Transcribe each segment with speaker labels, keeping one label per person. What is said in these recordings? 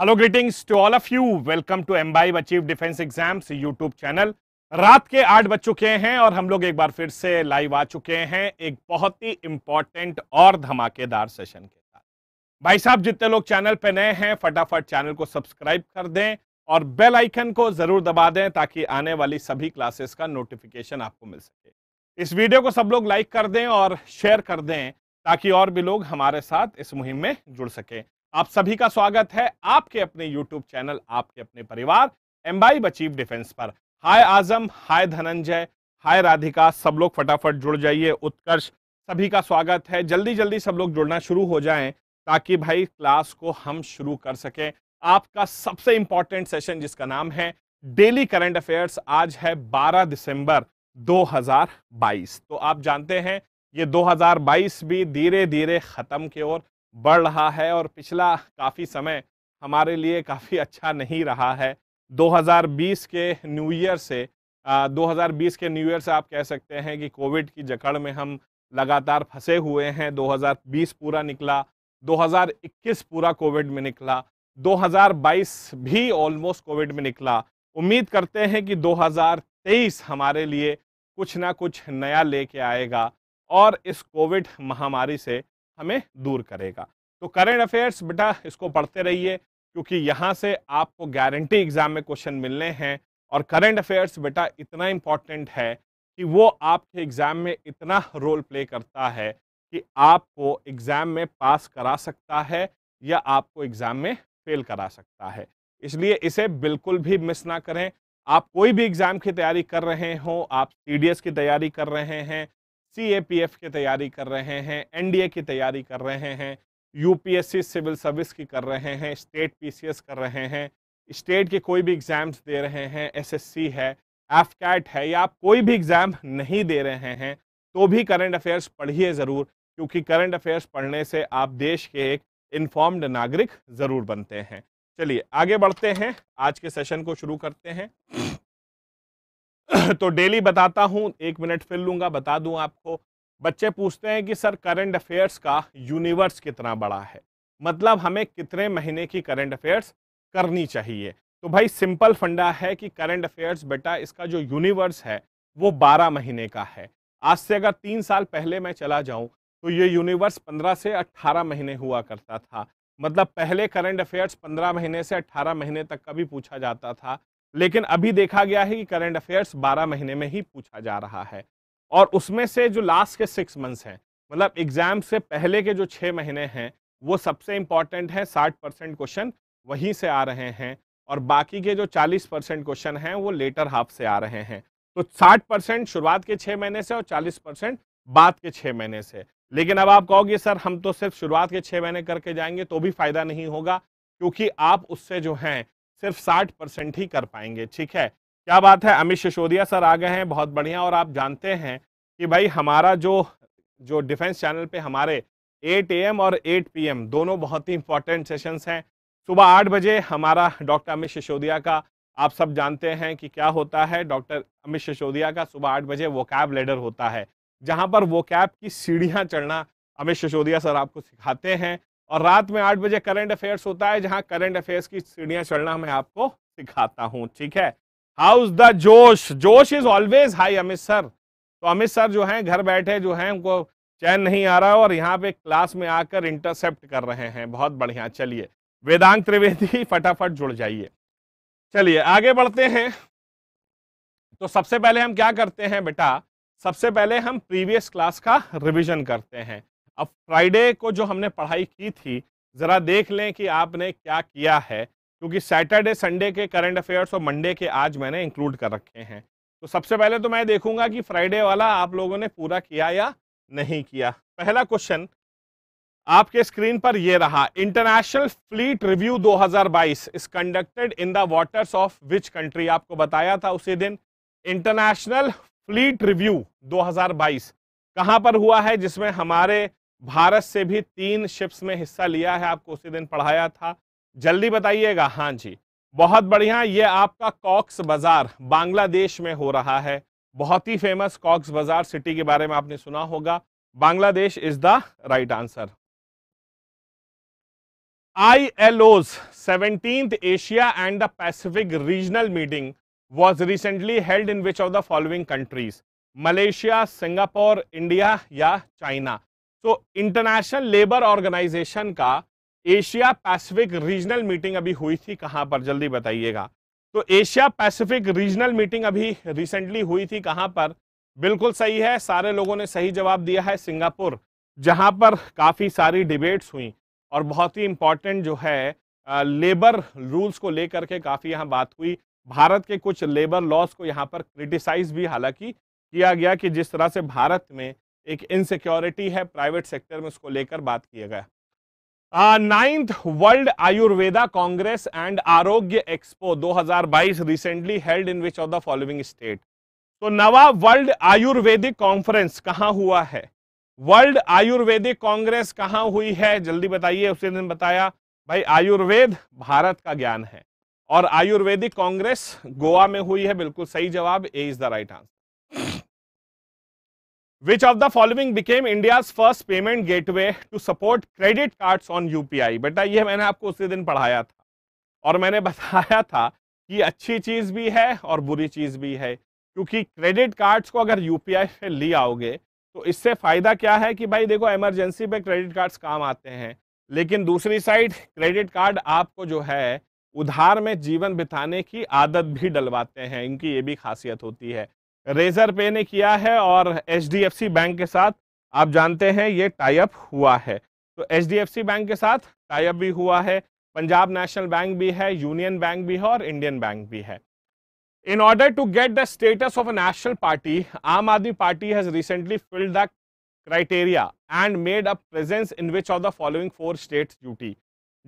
Speaker 1: Hello greetings to all of you welcome to एम्बाइव achieve defence exams YouTube channel रात के आठ बज चुके हैं और हम लोग एक बार फिर से लाइव आ चुके हैं एक बहुत ही इम्पॉर्टेंट और धमाकेदार सेशन के साथ भाई साहब जितने लोग चैनल पे नए हैं फटाफट चैनल को सब्सक्राइब कर दें और बेल आइकन को जरूर दबा दें ताकि आने वाली सभी क्लासेस का नोटिफिकेशन आपको मिल सके इस वीडियो को सब लोग लाइक कर दें और शेयर कर दें ताकि और भी लोग हमारे साथ इस मुहिम में जुड़ सकें आप सभी का स्वागत है आपके अपने यूट्यूब चैनल आपके अपने परिवार एम्बाई बचीव डिफेंस पर हाय आजम हाय धनंजय हाय राधिका सब लोग फटाफट जुड़ जाइए उत्कर्ष सभी का स्वागत है जल्दी जल्दी सब लोग जुड़ना शुरू हो जाएं ताकि भाई क्लास को हम शुरू कर सकें आपका सबसे इंपॉर्टेंट सेशन जिसका नाम है डेली करंट अफेयर्स आज है 12 दिसंबर 2022 तो आप जानते हैं ये 2022 भी धीरे धीरे ख़त्म की ओर बढ़ रहा है और पिछला काफ़ी समय हमारे लिए काफ़ी अच्छा नहीं रहा है 2020 के न्यू ईयर से आ, 2020 के न्यू ईयर से आप कह सकते हैं कि कोविड की जकड़ में हम लगातार फंसे हुए हैं 2020 पूरा निकला 2021 पूरा कोविड में निकला 2022 भी ऑलमोस्ट कोविड में निकला उम्मीद करते हैं कि 2023 हमारे लिए कुछ ना कुछ नया लेके आएगा और इस कोविड महामारी से हमें दूर करेगा तो करेंट अफेयर्स बेटा इसको पढ़ते रहिए क्योंकि यहाँ से आपको गारंटी एग्जाम में क्वेश्चन मिलने हैं और करेंट अफेयर्स बेटा इतना इम्पॉर्टेंट है कि वो आपके एग्ज़ाम में इतना रोल प्ले करता है कि आपको एग्ज़ाम में पास करा सकता है या आपको एग्ज़ाम में फेल करा सकता है इसलिए इसे बिल्कुल भी मिस ना करें आप कोई भी एग्ज़ाम की तैयारी कर रहे हो आप टी की तैयारी कर रहे हैं सीएपीएफ की तैयारी कर रहे हैं एनडीए की तैयारी कर रहे हैं यूपीएससी सिविल सर्विस की कर रहे हैं स्टेट पीसीएस कर रहे हैं स्टेट के कोई भी एग्ज़ाम्स दे रहे हैं एसएससी है एफ कैट है या आप कोई भी एग्ज़ाम नहीं दे रहे हैं तो भी करंट अफेयर्स पढ़िए ज़रूर क्योंकि करंट अफेयर्स पढ़ने से आप देश के एक इन्फॉर्म्ड नागरिक ज़रूर बनते हैं चलिए आगे बढ़ते हैं आज के सेशन को शुरू करते हैं तो डेली बताता हूँ एक मिनट फिर लूँगा बता दूँ आपको बच्चे पूछते हैं कि सर करंट अफेयर्स का यूनिवर्स कितना बड़ा है मतलब हमें कितने महीने की करंट अफेयर्स करनी चाहिए तो भाई सिंपल फंडा है कि करंट अफेयर्स बेटा इसका जो यूनिवर्स है वो 12 महीने का है आज से अगर तीन साल पहले मैं चला जाऊं तो ये यूनिवर्स 15 से 18 महीने हुआ करता था मतलब पहले करंट अफेयर्स 15 महीने से 18 महीने तक का भी पूछा जाता था लेकिन अभी देखा गया है कि करंट अफेयर्स 12 महीने में ही पूछा जा रहा है और उसमें से जो लास्ट के सिक्स मंथ्स हैं मतलब एग्जाम से पहले के जो छः महीने हैं वो सबसे इम्पॉर्टेंट है साठ परसेंट क्वेश्चन वहीं से आ रहे हैं और बाकी के जो चालीस परसेंट क्वेश्चन हैं वो लेटर हाफ से आ रहे हैं तो साठ परसेंट शुरुआत के छः महीने से और चालीस परसेंट बाद के छः महीने से लेकिन अब आप कहोगे सर हम तो सिर्फ शुरुआत के छः महीने करके जाएंगे तो भी फायदा नहीं होगा क्योंकि आप उससे जो हैं सिर्फ 60 परसेंट ही कर पाएंगे ठीक है क्या बात है अमित सिसोदिया सर आ गए हैं बहुत बढ़िया और आप जानते हैं कि भाई हमारा जो जो डिफेंस चैनल पे हमारे 8 एम और 8 पीएम दोनों बहुत ही इंपॉर्टेंट सेशंस हैं सुबह आठ बजे हमारा डॉक्टर अमित सिसोदिया का आप सब जानते हैं कि क्या होता है डॉक्टर अमित सिसोदिया का सुबह आठ बजे वो कैब होता है जहाँ पर वो कैब की सीढ़ियाँ चढ़ना अमित सिसोदिया सर आपको सिखाते हैं और रात में आठ बजे करंट अफेयर्स होता है जहां करंट अफेयर्स की सीढ़ियां चढ़ना मैं आपको सिखाता हूं ठीक है हाउस द जोश जोश is always high Amit sir तो अमित सर जो हैं घर बैठे जो हैं उनको चैन नहीं आ रहा और यहाँ पे क्लास में आकर इंटरसेप्ट कर रहे हैं बहुत बढ़िया चलिए वेदांत त्रिवेदी फटाफट जुड़ जाइए चलिए आगे बढ़ते हैं तो सबसे पहले हम क्या करते हैं बेटा सबसे पहले हम प्रीवियस क्लास का रिवीजन करते हैं अब फ्राइडे को जो हमने पढ़ाई की थी ज़रा देख लें कि आपने क्या किया है क्योंकि सैटरडे संडे के करंट अफेयर्स और मंडे के आज मैंने इंक्लूड कर रखे हैं तो सबसे पहले तो मैं देखूंगा कि फ्राइडे वाला आप लोगों ने पूरा किया या नहीं किया पहला क्वेश्चन आपके स्क्रीन पर यह रहा international fleet review 2022 is conducted in the waters of which country आपको बताया था उसी दिन इंटरनेशनल फ्लीट रिव्यू 2022 कहां पर हुआ है जिसमें हमारे भारत से भी तीन शिप्स में हिस्सा लिया है आपको उसी दिन पढ़ाया था जल्दी बताइएगा हाँ जी बहुत बढ़िया ये आपका कॉक्स बाजार बांग्लादेश में हो रहा है बहुत ही फेमस कॉक्स बाजार सिटी के बारे में आपने सुना होगा Bangladesh is the right answer I L O's Asia and the Pacific regional meeting was recently held in which of the following countries Malaysia Singapore India या China so international labour organisation का Asia Pacific regional meeting अभी हुई थी कहाँ पर जल्दी बताइएगा तो एशिया पैसिफिक रीजनल मीटिंग अभी रिसेंटली हुई थी कहाँ पर बिल्कुल सही है सारे लोगों ने सही जवाब दिया है सिंगापुर जहाँ पर काफ़ी सारी डिबेट्स हुई और बहुत ही इंपॉर्टेंट जो है लेबर रूल्स को लेकर के काफ़ी यहाँ बात हुई भारत के कुछ लेबर लॉस को यहाँ पर क्रिटिसाइज भी हालांकि किया गया कि जिस तरह से भारत में एक इनसिक्योरिटी है प्राइवेट सेक्टर में उसको लेकर बात किया गया ninth world Ayurveda congress and Arogya expo 2022 recently held in which of the following state तो नवा वर्ल्ड आयुर्वेदिक कॉन्फ्रेंस कहाँ हुआ है वर्ल्ड आयुर्वेदिक कांग्रेस कहाँ हुई है जल्दी बताइए उसी दिन बताया भाई आयुर्वेद भारत का ज्ञान है और आयुर्वेदिक कांग्रेस गोवा में हुई है बिल्कुल सही जवाब A is the right answer Which of the following became India's first payment gateway to support credit cards on UPI? बेटा ये मैंने आपको उसी दिन पढ़ाया था और मैंने बताया था कि अच्छी चीज़ भी है और बुरी चीज़ भी है क्योंकि क्रेडिट कार्ड्स को अगर यूपीआई पे ले आओगे तो इससे फ़ायदा क्या है कि भाई देखो इमरजेंसी पे क्रेडिट कार्ड्स काम आते हैं लेकिन दूसरी साइड क्रेडिट कार्ड आपको जो है उधार में जीवन बिताने की आदत भी डलवाते हैं इनकी ये भी खासियत होती है रेजर पे ने किया है और एच बैंक के साथ आप जानते हैं ये टाइप हुआ है तो एच बैंक के साथ टाइप भी हुआ है पंजाब नेशनल बैंक भी है यूनियन बैंक भी है और इंडियन बैंक भी है in order to get the status of a national party Aam Aadmi Party has recently filled the criteria and made a presence in which of the following four state ड्यूटी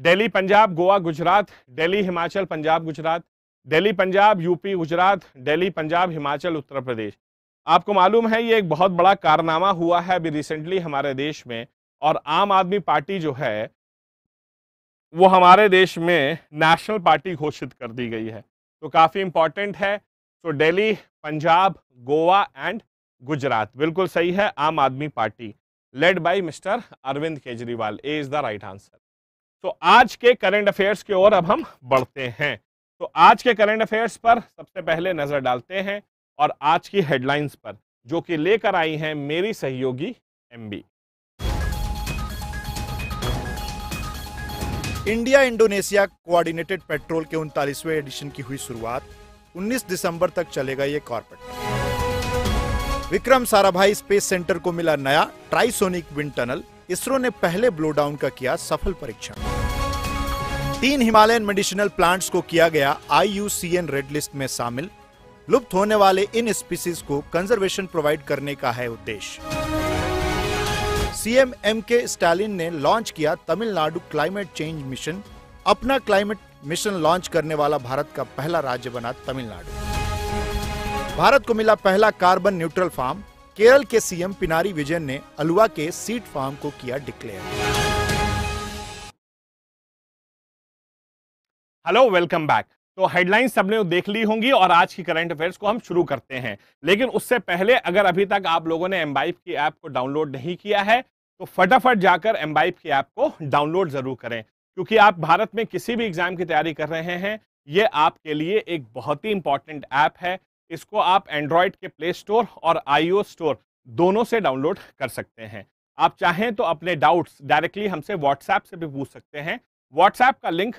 Speaker 1: Delhi Punjab Goa Gujarat Delhi Himachal Punjab Gujarat Delhi Punjab UP Gujarat Delhi Punjab Himachal Uttar Pradesh आपको मालूम है ये एक बहुत बड़ा कारनामा हुआ है अभी रिसेंटली हमारे देश में और आम आदमी पार्टी जो है वो हमारे देश में नेशनल पार्टी घोषित कर दी गई है तो काफ़ी इंपॉर्टेंट है तो दिल्ली पंजाब गोवा एंड गुजरात बिल्कुल सही है Aam Aadmi Party led by mister Arvind Kejriwal A is the right answer तो आज के करंट अफेयर्स की ओर अब हम बढ़ते हैं तो आज के करंट अफेयर्स पर सबसे पहले नज़र डालते हैं और आज की हेडलाइंस पर जो कि लेकर आई हैं मेरी सहयोगी एमबी इंडिया इंडोनेशिया कोऑर्डिनेटेड पेट्रोल के उनतालीसवें एडिशन की हुई शुरुआत 19 दिसंबर तक चलेगा ये corporate Vikram Sarabhai space centre को मिला नया ट्राइसोनिक विंड टनल इसरो ने पहले ब्लोडाउन का किया सफल परीक्षण तीन हिमालयन मेडिसिनल प्लांट्स को किया गया आईयूसीएन रेड लिस्ट में शामिल लुप्त होने वाले इन स्पीसीज को कंजर्वेशन प्रोवाइड करने का है उद्देश्य सीएम एम के स्टालिन ने लॉन्च किया तमिलनाडु क्लाइमेट चेंज मिशन अपना क्लाइमेट मिशन लॉन्च करने वाला भारत का पहला राज्य बना तमिलनाडु भारत को मिला पहला कार्बन न्यूट्रल फार्म केरल के सीएम पिनारी विजयन ने अलुआ के सीट फार्म को किया डिक्लेयर हेलो वेलकम बैक तो हेडलाइंस सबने तो देख ली होंगी और आज की करंट अफेयर्स को हम शुरू करते हैं लेकिन उससे पहले अगर अभी तक आप लोगों ने एम्बाइप की ऐप को डाउनलोड नहीं किया है तो फटाफट जाकर एम्बाइप की ऐप को डाउनलोड जरूर करें क्योंकि आप भारत में किसी भी एग्जाम की तैयारी कर रहे हैं ये आपके लिए एक बहुत ही इंपॉर्टेंट ऐप है इसको आप एंड्रॉयड के प्ले स्टोर और आईओ स्टोर दोनों से डाउनलोड कर सकते हैं आप चाहें तो अपने डाउट्स डायरेक्टली हमसे व्हाट्सएप से भी पूछ सकते हैं व्हाट्सएप का लिंक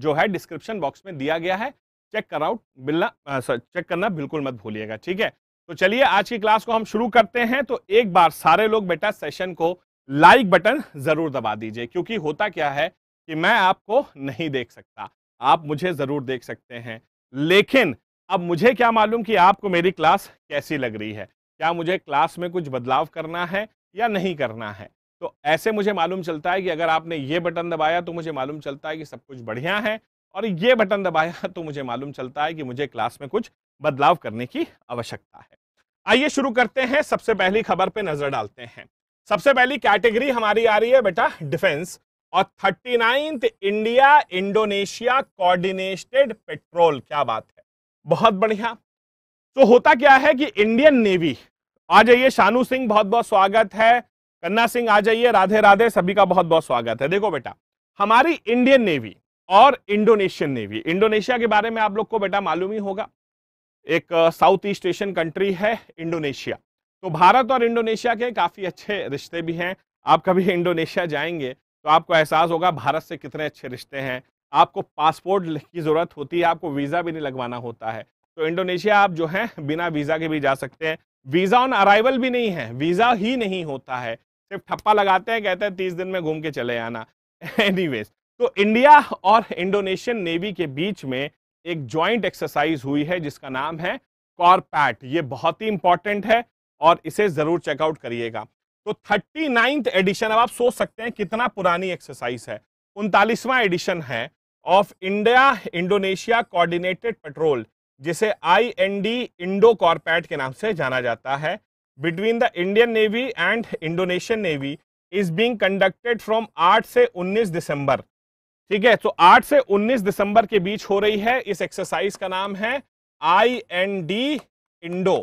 Speaker 1: जो है डिस्क्रिप्शन बॉक्स में दिया गया है चेक कर आउट मिलना चेक करना बिल्कुल मत भूलिएगा ठीक है तो चलिए आज की क्लास को हम शुरू करते हैं तो एक बार सारे लोग बेटा सेशन को लाइक बटन जरूर दबा दीजिए क्योंकि होता क्या है कि मैं आपको नहीं देख सकता आप मुझे जरूर देख सकते हैं लेकिन अब मुझे क्या मालूम कि आपको मेरी क्लास कैसी लग रही है क्या मुझे क्लास में कुछ बदलाव करना है या नहीं करना है तो ऐसे मुझे मालूम चलता है कि अगर आपने ये बटन दबाया तो मुझे मालूम चलता है कि सब कुछ बढ़िया है और ये बटन दबाया तो मुझे मालूम चलता है कि मुझे क्लास में कुछ बदलाव करने की आवश्यकता है आइए शुरू करते हैं सबसे पहली खबर पे नजर डालते हैं सबसे पहली कैटेगरी हमारी आ रही है बेटा डिफेंस और thirty ninth India Indonesia coordinated patrol क्या बात है बहुत बढ़िया तो होता क्या है कि इंडियन नेवी आ जाइए शानू सिंह बहुत बहुत स्वागत है कन्ना सिंह आ जाइए राधे राधे सभी का बहुत बहुत स्वागत है देखो बेटा हमारी इंडियन नेवी और इंडोनेशियन नेवी इंडोनेशिया के बारे में आप लोग को बेटा मालूम ही होगा एक साउथ ईस्ट एशियन कंट्री है इंडोनेशिया तो भारत और इंडोनेशिया के काफ़ी अच्छे रिश्ते भी हैं आप कभी इंडोनेशिया जाएंगे तो आपको एहसास होगा भारत से कितने अच्छे रिश्ते हैं आपको पासपोर्ट की ज़रूरत होती है आपको वीज़ा भी नहीं लगवाना होता है तो इंडोनेशिया आप जो है बिना वीज़ा के भी जा सकते हैं वीज़ा ऑन अराइवल भी नहीं है वीज़ा ही नहीं होता है सिर्फ ठप्पा लगाते हैं कहते हैं तीस दिन में घूम के चले आना एनी तो इंडिया और इंडोनेशियन नेवी के बीच में एक ज्वाइंट एक्सरसाइज हुई है जिसका नाम है कॉरपैट ये बहुत ही इंपॉर्टेंट है और इसे जरूर चेकआउट करिएगा तो थर्टी नाइन्थ एडिशन अब आप सोच सकते हैं कितना पुरानी एक्सरसाइज है उनतालीसवां एडिशन है of India Indonesia coordinated patrol जिसे आईएनडी एन इंडो कॉरपैट के नाम से जाना जाता है between the Indian navy and Indonesian navy is being conducted from 8 से 19 दिसंबर ठीक है तो 8 से 19 दिसंबर के बीच हो रही है इस एक्सरसाइज का नाम है आई एन डी इंडो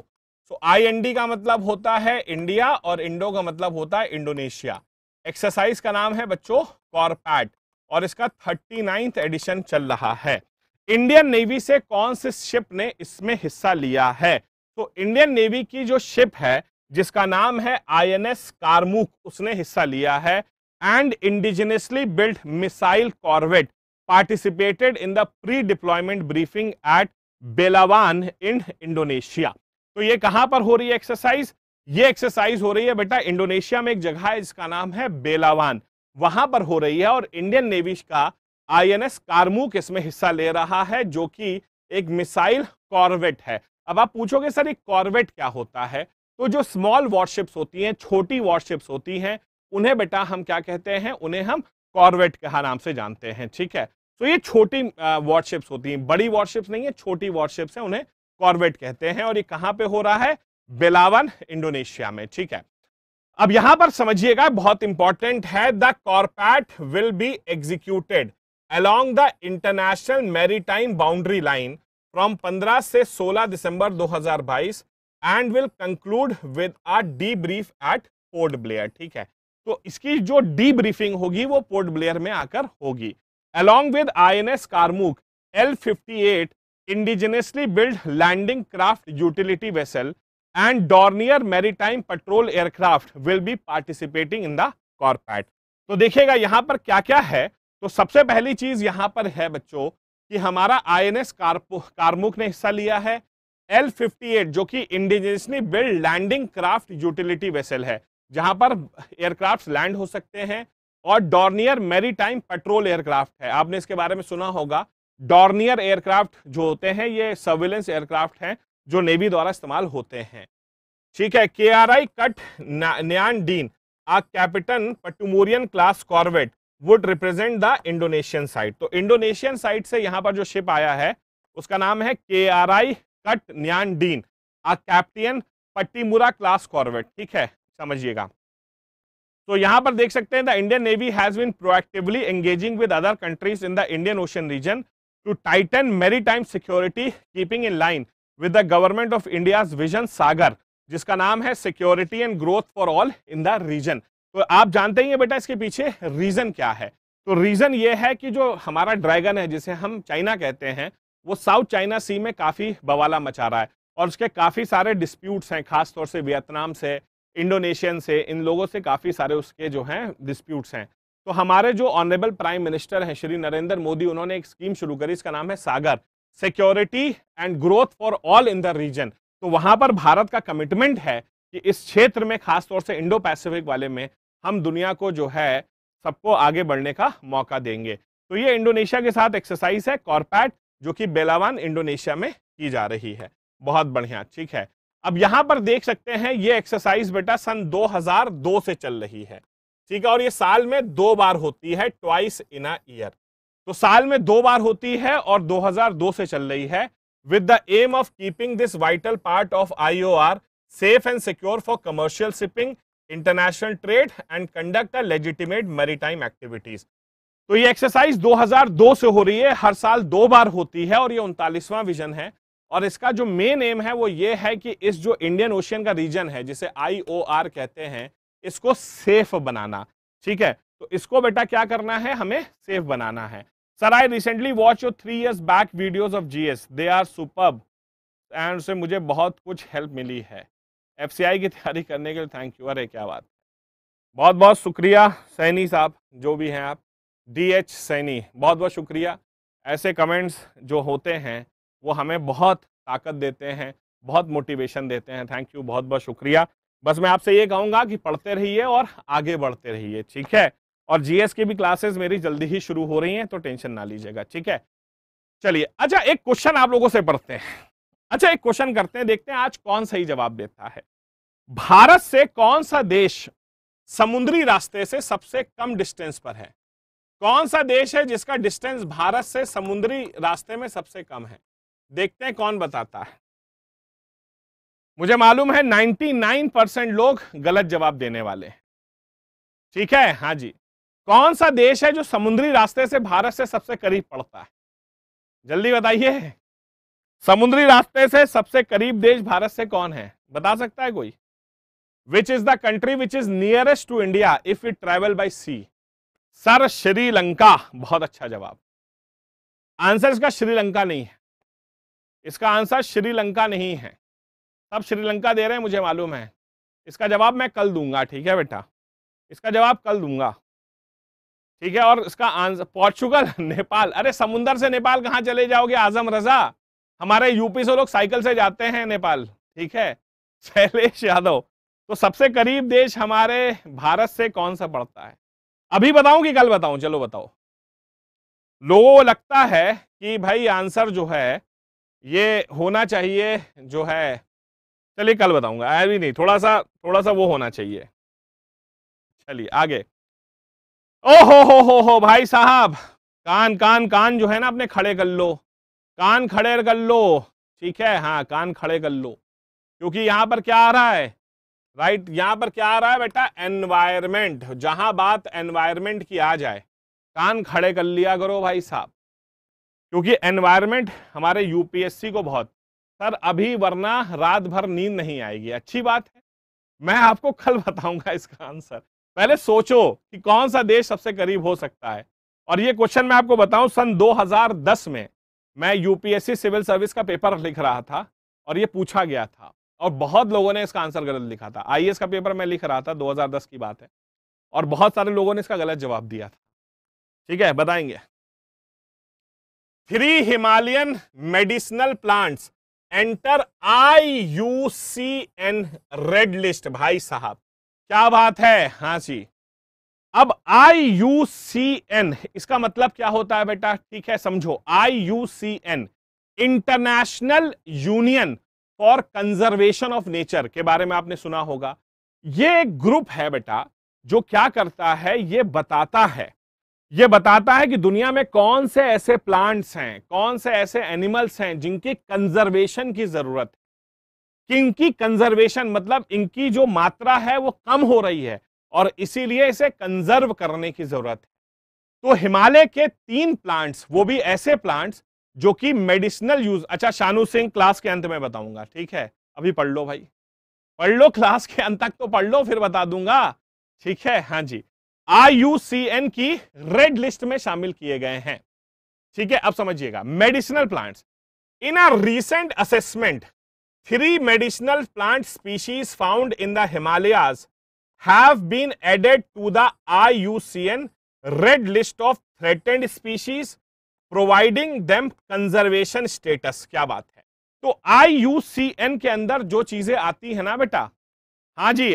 Speaker 1: तो आई एन डी का मतलब होता है इंडिया और इंडो का मतलब होता है इंडोनेशिया एक्सरसाइज का नाम है बच्चों कॉरपैट और इसका थर्टी नाइन्थ एडिशन चल रहा है इंडियन नेवी से कौन से शिप ने इसमें हिस्सा लिया है तो इंडियन नेवी की जो शिप है जिसका नाम है आईएनएस कार्मुक उसने हिस्सा लिया है and indigenously built missile corvette participated in the pre deployment briefing at Belawan in Indonesia तो ये कहां पर हो रही है एक्सरसाइज ये एक्सरसाइज हो रही है बेटा इंडोनेशिया में एक जगह है जिसका नाम है बेलावान वहां पर हो रही है और इंडियन नेवी का आईएनएस कार्मुक इसमें हिस्सा ले रहा है जो कि एक मिसाइल कॉर्वेट है अब आप पूछोगे सर एक कॉर्वेट क्या होता है तो जो स्मॉल वॉरशिप्स होती हैं छोटी वॉरशिप्स होती हैं उन्हें बेटा हम क्या कहते हैं उन्हें हम कॉर्वेट के नाम से जानते हैं ठीक है तो ये छोटी वॉरशिप्स होती हैं बड़ी वॉरशिप्स नहीं है छोटी वॉरशिप्स हैं उन्हें कॉर्वेट कहते हैं और ये कहाँ पे हो रहा है बेलावन इंडोनेशिया में ठीक है अब यहां पर समझिएगा बहुत इंपॉर्टेंट है the CORPAT will be executed along the international maritime boundary line from 15 से 16 दिसंबर 2022 and will conclude with a debrief at Port Blair ठीक है तो इसकी जो डी ब्रीफिंग होगी वो पोर्ट ब्लेयर में आकर होगी along with INS Karmuk L fifty indigenously built landing craft utility vessel and Dornier maritime patrol aircraft will be participating in the CORPAT तो देखिएगा यहां पर क्या क्या है तो सबसे पहली चीज यहां पर है बच्चों कि हमारा आईएनएस कारमुख ने हिस्सा लिया है एल एट जो कि indigenously built landing craft utility vessel है जहां पर एयरक्राफ्ट लैंड हो सकते हैं और डॉर्नियर मैरीटाइम पेट्रोल एयरक्राफ्ट है आपने इसके बारे में सुना होगा डॉर्नियर एयरक्राफ्ट जो होते हैं ये सर्विलेंस एयरक्राफ्ट हैं जो नेवी द्वारा इस्तेमाल होते हैं ठीक है K R I Cut Nyak Dien a Kapitan Pattimura class corvette would represent the Indonesian side तो इंडोनेशियन साइड से यहाँ पर जो शिप आया है उसका नाम है K R I Cut Nyak Dien a Kapitan Pattimura class corvette ठीक है समझिएगा तो यहां पर देख सकते हैं the Indian navy has been proactively engaging with other countries in the Indian ocean region to tighten time security keeping in line with the government of India vision Sagar जिसका नाम है security and growth for all in the region तो आप जानते ही हैं बेटा इसके पीछे रीज़न क्या है तो रीज़न ये है कि जो हमारा ड्रैगन है जिसे हम चाइना कहते हैं वो साउथ चाइना सी में काफ़ी बवाला मचा रहा है और उसके काफ़ी सारे डिस्प्यूट्स हैं खासतौर से वियतनाम से इंडोनेशियन से इन लोगों से काफ़ी सारे उसके जो हैं डिस्प्यूट्स हैं तो हमारे जो ऑनरेबल प्राइम मिनिस्टर हैं श्री नरेंद्र मोदी उन्होंने एक स्कीम शुरू करी इसका नाम है Sagar security and growth for all in the region तो वहां पर भारत का कमिटमेंट है कि इस क्षेत्र में खासतौर से इंडो पैसिफिक वाले में हम दुनिया को जो है सबको आगे बढ़ने का मौका देंगे तो ये इंडोनेशिया के साथ एक्सरसाइज है कॉरपैट जो कि बेलावान इंडोनेशिया में की जा रही है बहुत बढ़िया ठीक है अब यहां पर देख सकते हैं ये एक्सरसाइज बेटा सन 2002 से चल रही है ठीक है और ये साल में दो बार होती है ट्वाइस इन अ ईयर तो साल में दो बार होती है और 2002 से चल रही है with the aim of keeping this vital part of IOR safe and secure for commercial shipping international trade and conduct a legitimate maritime activities तो ये एक्सरसाइज 2002 से हो रही है हर साल दो बार होती है और ये उनतालीसवां विजन है और इसका जो मेन एम है वो ये है कि इस जो इंडियन ओशियन का रीजन है जिसे आई कहते हैं इसको सेफ बनाना ठीक है तो इसको बेटा क्या करना है हमें सेफ बनाना है sir I recently watch your three years back videos of GS they are super and से मुझे बहुत कुछ हेल्प मिली है एफ की तैयारी करने के लिए थैंक यू अरे क्या बात बहुत बहुत शुक्रिया सैनी साहब जो भी हैं आप डी एच सैनी बहुत बहुत शुक्रिया ऐसे कमेंट्स जो होते हैं वो हमें बहुत ताकत देते हैं बहुत मोटिवेशन देते हैं थैंक यू बहुत बहुत शुक्रिया बस मैं आपसे ये कहूँगा कि पढ़ते रहिए और आगे बढ़ते रहिए ठीक है और जी की भी क्लासेस मेरी जल्दी ही शुरू हो रही हैं तो टेंशन ना लीजिएगा ठीक है चलिए अच्छा एक क्वेश्चन आप लोगों से पढ़ते हैं अच्छा एक क्वेश्चन करते हैं देखते हैं आज कौन सही जवाब देता है भारत से कौन सा देश समुद्री रास्ते से सबसे कम डिस्टेंस पर है कौन सा देश है जिसका डिस्टेंस भारत से समुद्री रास्ते में सबसे कम है देखते हैं कौन बताता है मुझे मालूम है 99 परसेंट लोग गलत जवाब देने वाले हैं ठीक है हाँ जी कौन सा देश है जो समुद्री रास्ते से भारत से सबसे करीब पड़ता है जल्दी बताइए समुद्री रास्ते से सबसे करीब देश भारत से कौन है बता सकता है कोई which is the country which is nearest to India if you travel by sea sir Sri Lanka बहुत अच्छा जवाब आंसर इसका श्रीलंका नहीं है इसका आंसर श्रीलंका नहीं है सब श्रीलंका दे रहे हैं मुझे मालूम है इसका जवाब मैं कल दूंगा ठीक है बेटा इसका जवाब कल दूंगा ठीक है और इसका आंसर पोर्चुगल नेपाल अरे समुंदर से नेपाल कहाँ चले जाओगे आजम रजा हमारे यूपी से लोग साइकिल से जाते हैं नेपाल ठीक है शैलेश यादव तो सबसे करीब देश हमारे भारत से कौन सा पड़ता है अभी बताऊं कि कल बताऊं चलो बताओ लोगों को लगता है कि भाई आंसर जो है ये होना चाहिए जो है चलिए कल बताऊंगा आया भी नहीं थोड़ा सा थोड़ा सा वो होना चाहिए चलिए आगे ओहो हो हो हो भाई साहब कान कान कान जो है ना अपने खड़े कर लो कान खड़े कर लो ठीक है हाँ कान खड़े कर लो क्योंकि यहां पर क्या आ रहा है राइट right, यहां पर क्या आ रहा है बेटा एनवायरमेंट जहां बात एनवायरमेंट की आ जाए कान खड़े कर लिया करो भाई साहब क्योंकि एनवायरमेंट हमारे यूपीएससी को बहुत सर अभी वरना रात भर नींद नहीं आएगी अच्छी बात है मैं आपको कल बताऊंगा इसका आंसर पहले सोचो कि कौन सा देश सबसे करीब हो सकता है और ये क्वेश्चन मैं आपको बताऊं सन 2010 में मैं यूपीएससी सिविल सर्विस का पेपर लिख रहा था और ये पूछा गया था और बहुत लोगों ने इसका आंसर गलत लिखा था आई का पेपर मैं लिख रहा था 2010 की बात है और बहुत सारे लोगों ने इसका गलत जवाब दिया था ठीक है बताएंगे three Himalayan medicinal plants enter I U C N red list भाई साहब क्या बात है हाँ जी अब आई यू सी एन इसका मतलब क्या होता है बेटा ठीक है समझो I U C N international union for conservation of nature के बारे में आपने सुना होगा ये एक ग्रुप है बेटा जो क्या करता है ये बताता है ये बताता है कि दुनिया में कौन से ऐसे प्लांट्स हैं कौन से ऐसे एनिमल्स हैं जिनकी कंजर्वेशन की जरूरत है किनकी कंजर्वेशन मतलब इनकी जो मात्रा है वो कम हो रही है और इसीलिए इसे कंजर्व करने की जरूरत है तो हिमालय के तीन प्लांट्स वो भी ऐसे प्लांट्स जो कि मेडिसिनल यूज अच्छा शानू सिंह क्लास के अंत में बताऊंगा ठीक है अभी पढ़ लो भाई पढ़ लो क्लास के अंत तक तो पढ़ लो फिर बता दूंगा ठीक है हाँ जी आई की रेड लिस्ट में शामिल किए गए हैं ठीक है अब समझिएगा medicinal plants in a recent assessment three medicinal plant species found in the Himalayas have been added to the I red list of threatened species providing them conservation status क्या बात है तो आई यू सी एन के अंदर जो चीजें आती है ना बेटा हाँ जी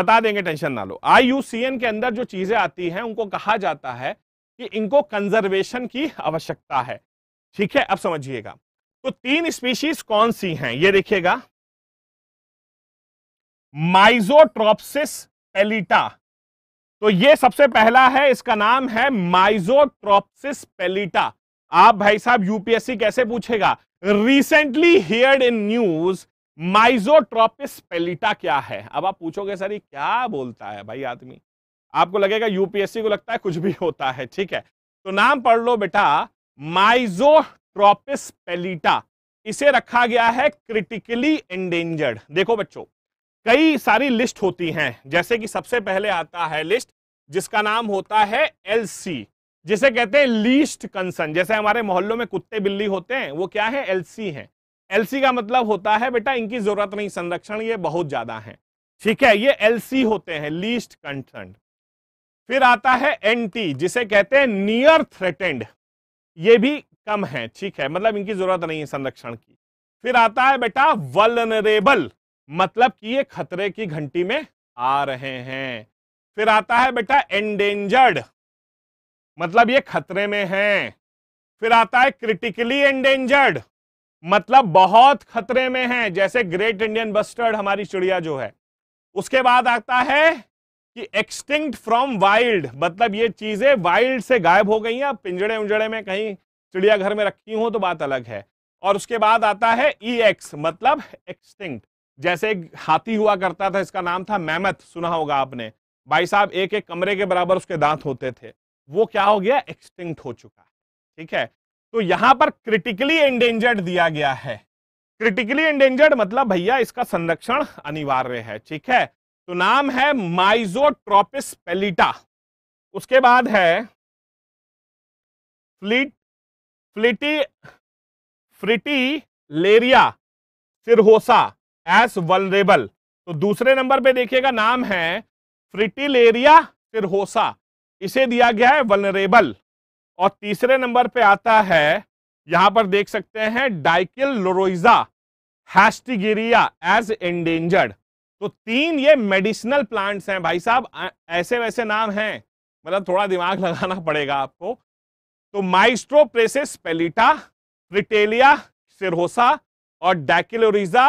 Speaker 1: बता देंगे टेंशन ना लो आई यू सी एन के अंदर जो चीजें आती हैं उनको कहा जाता है कि इनको कंजर्वेशन की आवश्यकता है ठीक है अब समझिएगा तो तीन स्पीशीज कौन सी हैं ये देखिएगा माइजोट्रॉप्सिस पेलिटा तो ये सबसे पहला है इसका नाम है माइजोट्रोपसिस पेलिटा आप भाई साहब यूपीएससी कैसे पूछेगा recently heard in news Meizotropis pellita क्या है अब आप पूछोगे सर ये क्या बोलता है भाई आदमी आपको लगेगा यूपीएससी को लगता है कुछ भी होता है ठीक है तो नाम पढ़ लो बेटा माइजोट्रोपिस पेलिटा इसे रखा गया है क्रिटिकली एंडेंजर्ड देखो बच्चों कई सारी लिस्ट होती हैं जैसे कि सबसे पहले आता है लिस्ट जिसका नाम होता है एल जिसे कहते हैं लीस्ट कंसर्न जैसे हमारे मोहल्लों में कुत्ते बिल्ली होते हैं वो क्या है एलसी है एल का मतलब होता है बेटा इनकी जरूरत नहीं संरक्षण ये बहुत ज्यादा है ठीक है ये एल होते हैं लीस्ट कंसर्न फिर आता है एन जिसे कहते हैं नियर थ्रेटेंड ये भी कम है ठीक है मतलब इनकी जरूरत नहीं है संरक्षण की फिर आता है बेटा वलनरेबल मतलब कि ये खतरे की घंटी में आ रहे हैं फिर आता है बेटा एंडेंजर्ड मतलब ये खतरे में हैं फिर आता है क्रिटिकली एंडेंजर्ड मतलब बहुत खतरे में हैं जैसे ग्रेट इंडियन बस्टर्ड हमारी चिड़िया जो है उसके बाद आता है कि एक्सटिंक्ट फ्रॉम वाइल्ड मतलब ये चीजें वाइल्ड से गायब हो गई हैं पिंजड़े उंजड़े में कहीं चिड़ियाघर में रखी हो तो बात अलग है और उसके बाद आता है ई e एक्स मतलब एक्सटिंक्ट जैसे एक हाथी हुआ करता था इसका नाम था मैमथ सुना होगा आपने भाई साहब एक एक कमरे के बराबर उसके दांत होते थे वो क्या हो गया एक्सटिंक्ट हो चुका है ठीक है तो यहां पर क्रिटिकली एंडेंजर्ड दिया गया है क्रिटिकली एंडेंजर्ड मतलब भैया इसका संरक्षण अनिवार्य है ठीक है तो नाम है माइजोट्रोपिस पेलिटा
Speaker 2: उसके बाद है फ्लिट फ्लिटी Fritillaria cirrhosa
Speaker 1: as vulnerable तो दूसरे नंबर पे देखिएगा नाम है फ्रिटिलेरिया सिरहोसा इसे दिया गया है वलरेबल और तीसरे नंबर पे आता है यहां पर देख सकते हैं डाइकिल लोरोइजा हैस्टिगिरिया एज एंडेंजर्ड तो तीन ये मेडिसिनल प्लांट्स हैं भाई साहब ऐसे वैसे नाम हैं मतलब थोड़ा दिमाग लगाना पड़ेगा आपको तो माइस्ट्रोप्रेसिस पेलिटा फ्रिटेलिया सिरहोसा और डैकिलोरिजा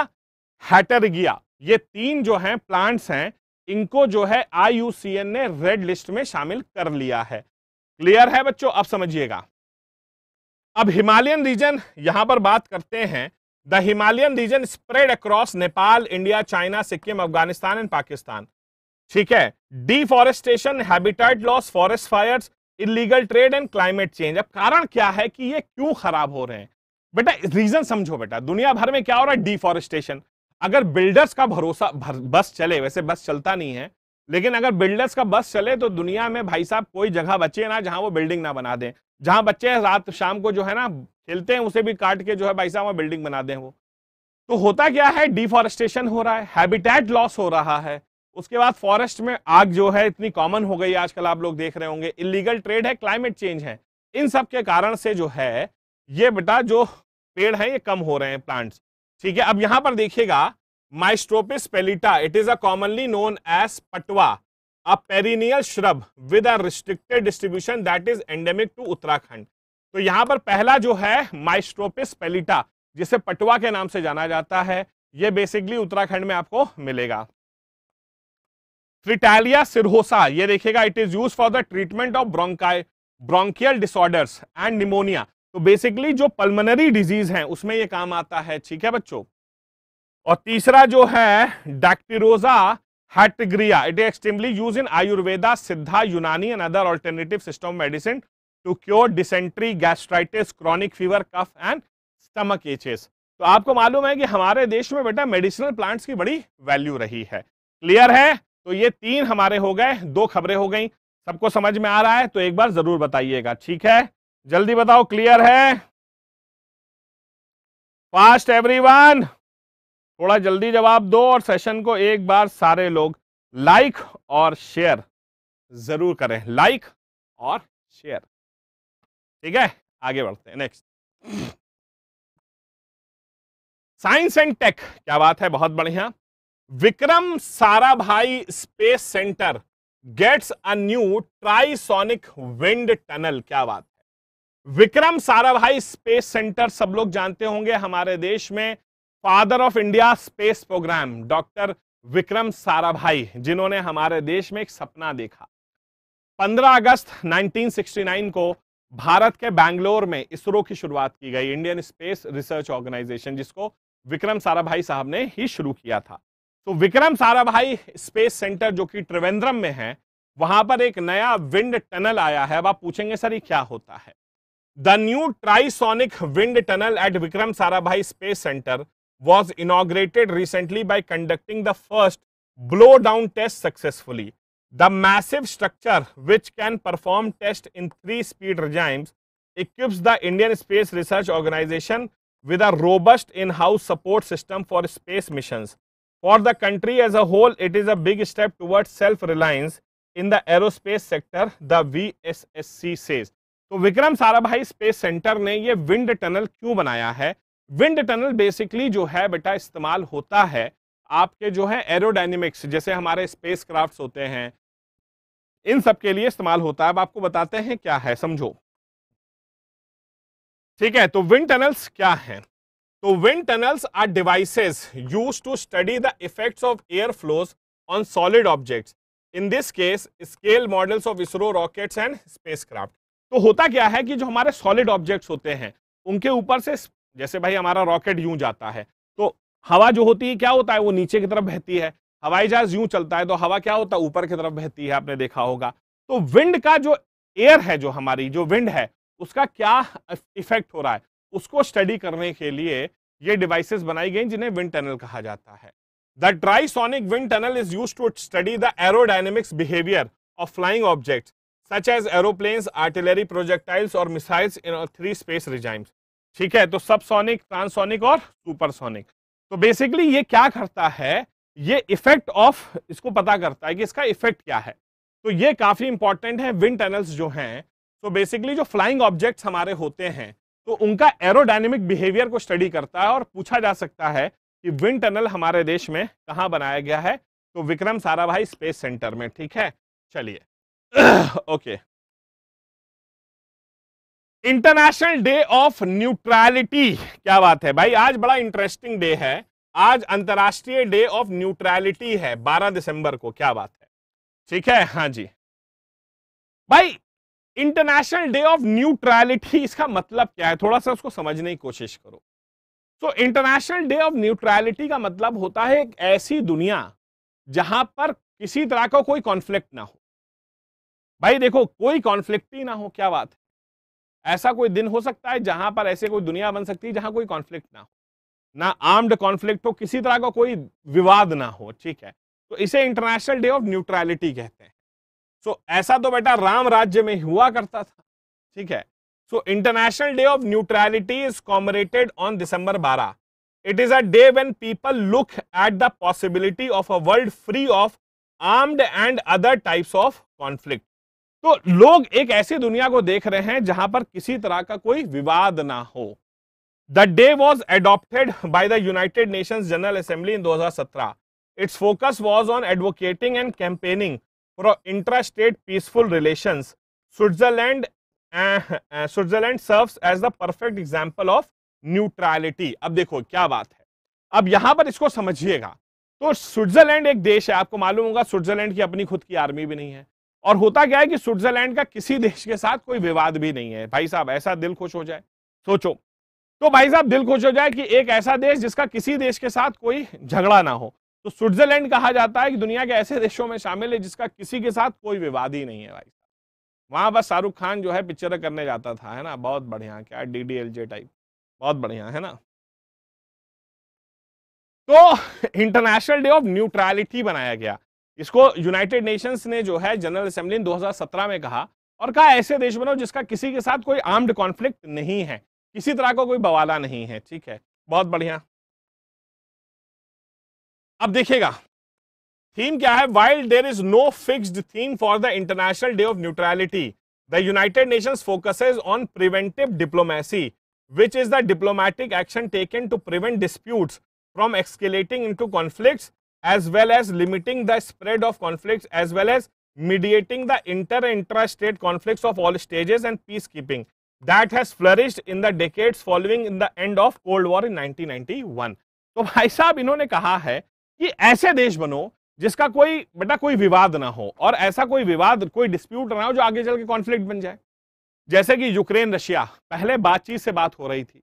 Speaker 1: हैटरगिया ये तीन जो हैं प्लांट्स हैं इनको जो है आई ने रेड लिस्ट में शामिल कर लिया है क्लियर है बच्चों अब समझिएगा अब हिमालयन रीजन यहां पर बात करते हैं the Himalayan region spread across Nepal India China Sikkim Afghanistan and Pakistan ठीक है deforestation habitat loss forest fire illegal trade and climate change अब कारण क्या है कि ये क्यों खराब हो रहे हैं बेटा रीजन समझो बेटा दुनिया भर में क्या हो रहा है डिफॉरेस्टेशन अगर बिल्डर्स का भरोसा भर, बस चले वैसे बस चलता नहीं है लेकिन अगर बिल्डर्स का बस चले तो दुनिया में भाई साहब कोई जगह बचे ना जहां वो बिल्डिंग ना बना दें जहां बच्चे रात शाम को जो है ना खेलते हैं उसे भी काट के जो है भाई साहब वहां बिल्डिंग बना दें वो तो होता क्या है डिफॉरेस्टेशन हो रहा है हैबिटेट लॉस हो रहा है उसके बाद फॉरेस्ट में आग जो है इतनी कॉमन हो गई आजकल आप लोग देख रहे होंगे इलीगल ट्रेड है क्लाइमेट चेंज है इन सब के कारण से जो है ये बेटा जो पेड़ है ये कम हो रहे हैं प्लांट्स ठीक है अब यहां पर देखिएगा Meizotropis pellita it is a commonly known as Patwa a perennial shrub with a restricted distribution that is endemic to Uttarakhand तो यहां पर पहला जो है माइस्ट्रोपिस पेलिटा जिसे पटवा के नाम से जाना जाता है ये बेसिकली उत्तराखंड में आपको मिलेगा क्रिटालिया सिरहोसा ये देखिएगा it is use for the treatment of bronchi bronchial disorders and pneumonia तो बेसिकली जो पल्मनरी डिजीज है उसमें ये काम आता है ठीक है बच्चों और तीसरा जो है Dactylorhiza hatagirea it is extremely use in Ayurveda Siddha Unani and other alternative system medicine to cure dysentery gastritis chronic fever cough and stomach aches तो आपको मालूम है कि हमारे देश में बेटा मेडिसिनल प्लांट्स की बड़ी वैल्यू रही है क्लियर है तो ये तीन हमारे हो गए दो खबरें हो गई सबको समझ में आ रहा है तो एक बार जरूर बताइएगा ठीक है जल्दी बताओ क्लियर है फास्ट एवरीवन थोड़ा जल्दी जवाब दो और सेशन को एक बार सारे लोग लाइक और शेयर
Speaker 2: जरूर करें लाइक और शेयर ठीक है आगे बढ़ते हैं नेक्स्ट साइंस एंड टेक क्या बात है बहुत
Speaker 1: बढ़िया Vikram Sarabhai space centre gets a new trisonic wind tunnel क्या बात विक्रम साराभाई स्पेस सेंटर सब लोग जानते होंगे हमारे देश में father of India space programme doctor Vikram Sarabhai जिन्होंने हमारे देश में एक सपना देखा 15 अगस्त 1969 को भारत के बैंगलोर में इसरो की शुरुआत की गई इंडियन स्पेस रिसर्च ऑर्गेनाइजेशन जिसको विक्रम साराभाई साहब ने ही शुरू किया था तो विक्रम साराभाई स्पेस सेंटर जो कि त्रिवेंद्रम में है वहां पर एक नया विंड टनल आया है अब आप पूछेंगे सर ये क्या होता है The new trisonic wind tunnel at Vikram Sarabhai Space Center was inaugurated recently by conducting the first blowdown test successfully. The massive structure, which can perform tests in three-speed regimes, equips the Indian Space Research Organization with a robust in-house support system for space missions. For the country as a whole, it is a big step towards self-reliance in the aerospace sector, the VSSC says. तो Vikram Sarabhai space centre ने ये wind tunnel क्यों बनाया है wind tunnel basically जो है बेटा इस्तेमाल होता है आपके जो है एरोडाइनमिक्स जैसे हमारे स्पेस क्राफ्ट होते हैं इन सब के लिए इस्तेमाल होता है अब आपको बताते हैं क्या है समझो ठीक है तो विंड टनल्स क्या हैं तो wind tunnels are devices use to study the effects of air flows on solid objects in this case scale models of ISRO rockets and spacecraft तो होता क्या है कि जो हमारे सॉलिड ऑब्जेक्ट्स होते हैं उनके ऊपर से जैसे भाई हमारा रॉकेट यूं जाता है तो हवा जो होती है क्या होता है वो नीचे की तरफ बहती है हवाई जहाज यूं चलता है तो हवा क्या होता है ऊपर की तरफ बहती है आपने देखा होगा तो विंड का जो एयर है जो हमारी जो विंड है उसका क्या इफेक्ट हो रहा है उसको स्टडी करने के लिए ये डिवाइसेस बनाई गई जिन्हें विंड टनल कहा जाता है the trisonic wind tunnel is use to study the aerodynamics behaviour of flying object such as aeroplanes artillery projectiles और missiles in three space regimes ठीक है तो सबसोनिक ट्रांसोनिक और सुपरसोनिक तो बेसिकली ये क्या करता है ये इफेक्ट ऑफ इसको पता करता है कि इसका इफेक्ट क्या है तो ये काफ़ी इंपॉर्टेंट है विंड टनल्स जो हैं तो बेसिकली जो फ्लाइंग ऑब्जेक्ट्स हमारे होते हैं तो उनका एरोडाइनमिक बिहेवियर को स्टडी करता है और पूछा जा सकता है कि विंड टनल हमारे देश में कहाँ बनाया गया है तो विक्रम साराभाई स्पेस सेंटर में ठीक है चलिए okay
Speaker 2: international day of
Speaker 1: neutrality क्या बात है भाई आज बड़ा इंटरेस्टिंग डे है आज अंतर्राष्ट्रीय डे ऑफ न्यूट्रैलिटी है 12 दिसंबर को क्या बात है ठीक है हाँ जी भाई इंटरनेशनल डे ऑफ न्यूट्रैलिटी इसका मतलब क्या है थोड़ा सा उसको समझने की कोशिश करो तो इंटरनेशनल डे ऑफ न्यूट्रैलिटी का मतलब होता है एक ऐसी दुनिया जहां पर किसी तरह का को कोई कॉन्फ्लिक्ट ना हो भाई देखो कोई कॉन्फ्लिक्ट ही ना हो क्या बात है ऐसा कोई दिन हो सकता है जहां पर ऐसे कोई दुनिया बन सकती है जहां कोई कॉन्फ्लिक्ट ना हो ना आर्म्ड कॉन्फ्लिक्ट हो किसी तरह का कोई विवाद ना हो ठीक है तो इसे इंटरनेशनल डे ऑफ न्यूट्रैलिटी कहते हैं सो ऐसा तो बेटा राम राज्य में हुआ करता था ठीक है so international day of neutrality is commemorated on December बारह it is a day when people look at the possibility of a world free of armed and other types of conflict तो लोग एक ऐसी दुनिया को देख रहे हैं जहां पर किसी तरह का कोई विवाद ना हो the day was adopted by the United Nation General Assembly in 2017 its focus was on advocating and campaigning for intra state peaceful relation Switzerland Switzerland serve as the perfect example of neutrality अब देखो क्या बात है अब यहां पर इसको समझिएगा तो स्विट्जरलैंड एक देश है आपको मालूम होगा स्विट्जरलैंड की अपनी खुद की आर्मी भी नहीं है और होता क्या है कि स्विट्जरलैंड का किसी देश के साथ कोई विवाद भी नहीं है भाई साहब ऐसा दिल खुश हो जाए सोचो तो भाई साहब दिल खुश हो जाए कि एक ऐसा देश जिसका किसी देश के साथ कोई झगड़ा ना हो तो स्विट्जरलैंड कहा जाता है कि दुनिया के ऐसे देशों में शामिल है जिसका किसी के साथ कोई विवाद ही नहीं है भाई साहब वहां बस शाहरुख खान जो है पिक्चर करने जाता था है ना बहुत बढ़िया क्या डी टाइप बहुत बढ़िया है ना
Speaker 2: तो इंटरनेशनल
Speaker 1: डे ऑफ न्यूट्रैलिटी बनाया गया इसको यूनाइटेड नेशंस ने जो है जनरल असेंबली 2017 में कहा और कहा ऐसे देश बनाओ जिसका किसी के साथ कोई आर्म्ड कॉन्फ्लिक्ट नहीं है किसी तरह का को कोई बवाला नहीं है ठीक है बहुत बढ़िया अब देखिएगा थीम क्या है while there is no fixed theme for the international day of neutrality the United Nations focuses on preventive diplomacy is the diplomatic action taken to prevent dispute from escalating in to conflicts as well as limiting the spread of conflicts as well as mediating the inter intra-state conflicts of all stages and peacekeeping that has flourished in the decades following in the end of cold war in 1991 तो भाई साहब इन्होंने कहा है कि ऐसे देश बनो जिसका कोई बेटा कोई विवाद ना हो और ऐसा कोई विवाद कोई डिस्प्यूट ना हो जो आगे चल के कॉन्फ्लिक्ट बन जाए जैसे कि यूक्रेन रशिया पहले बातचीत से बात हो रही थी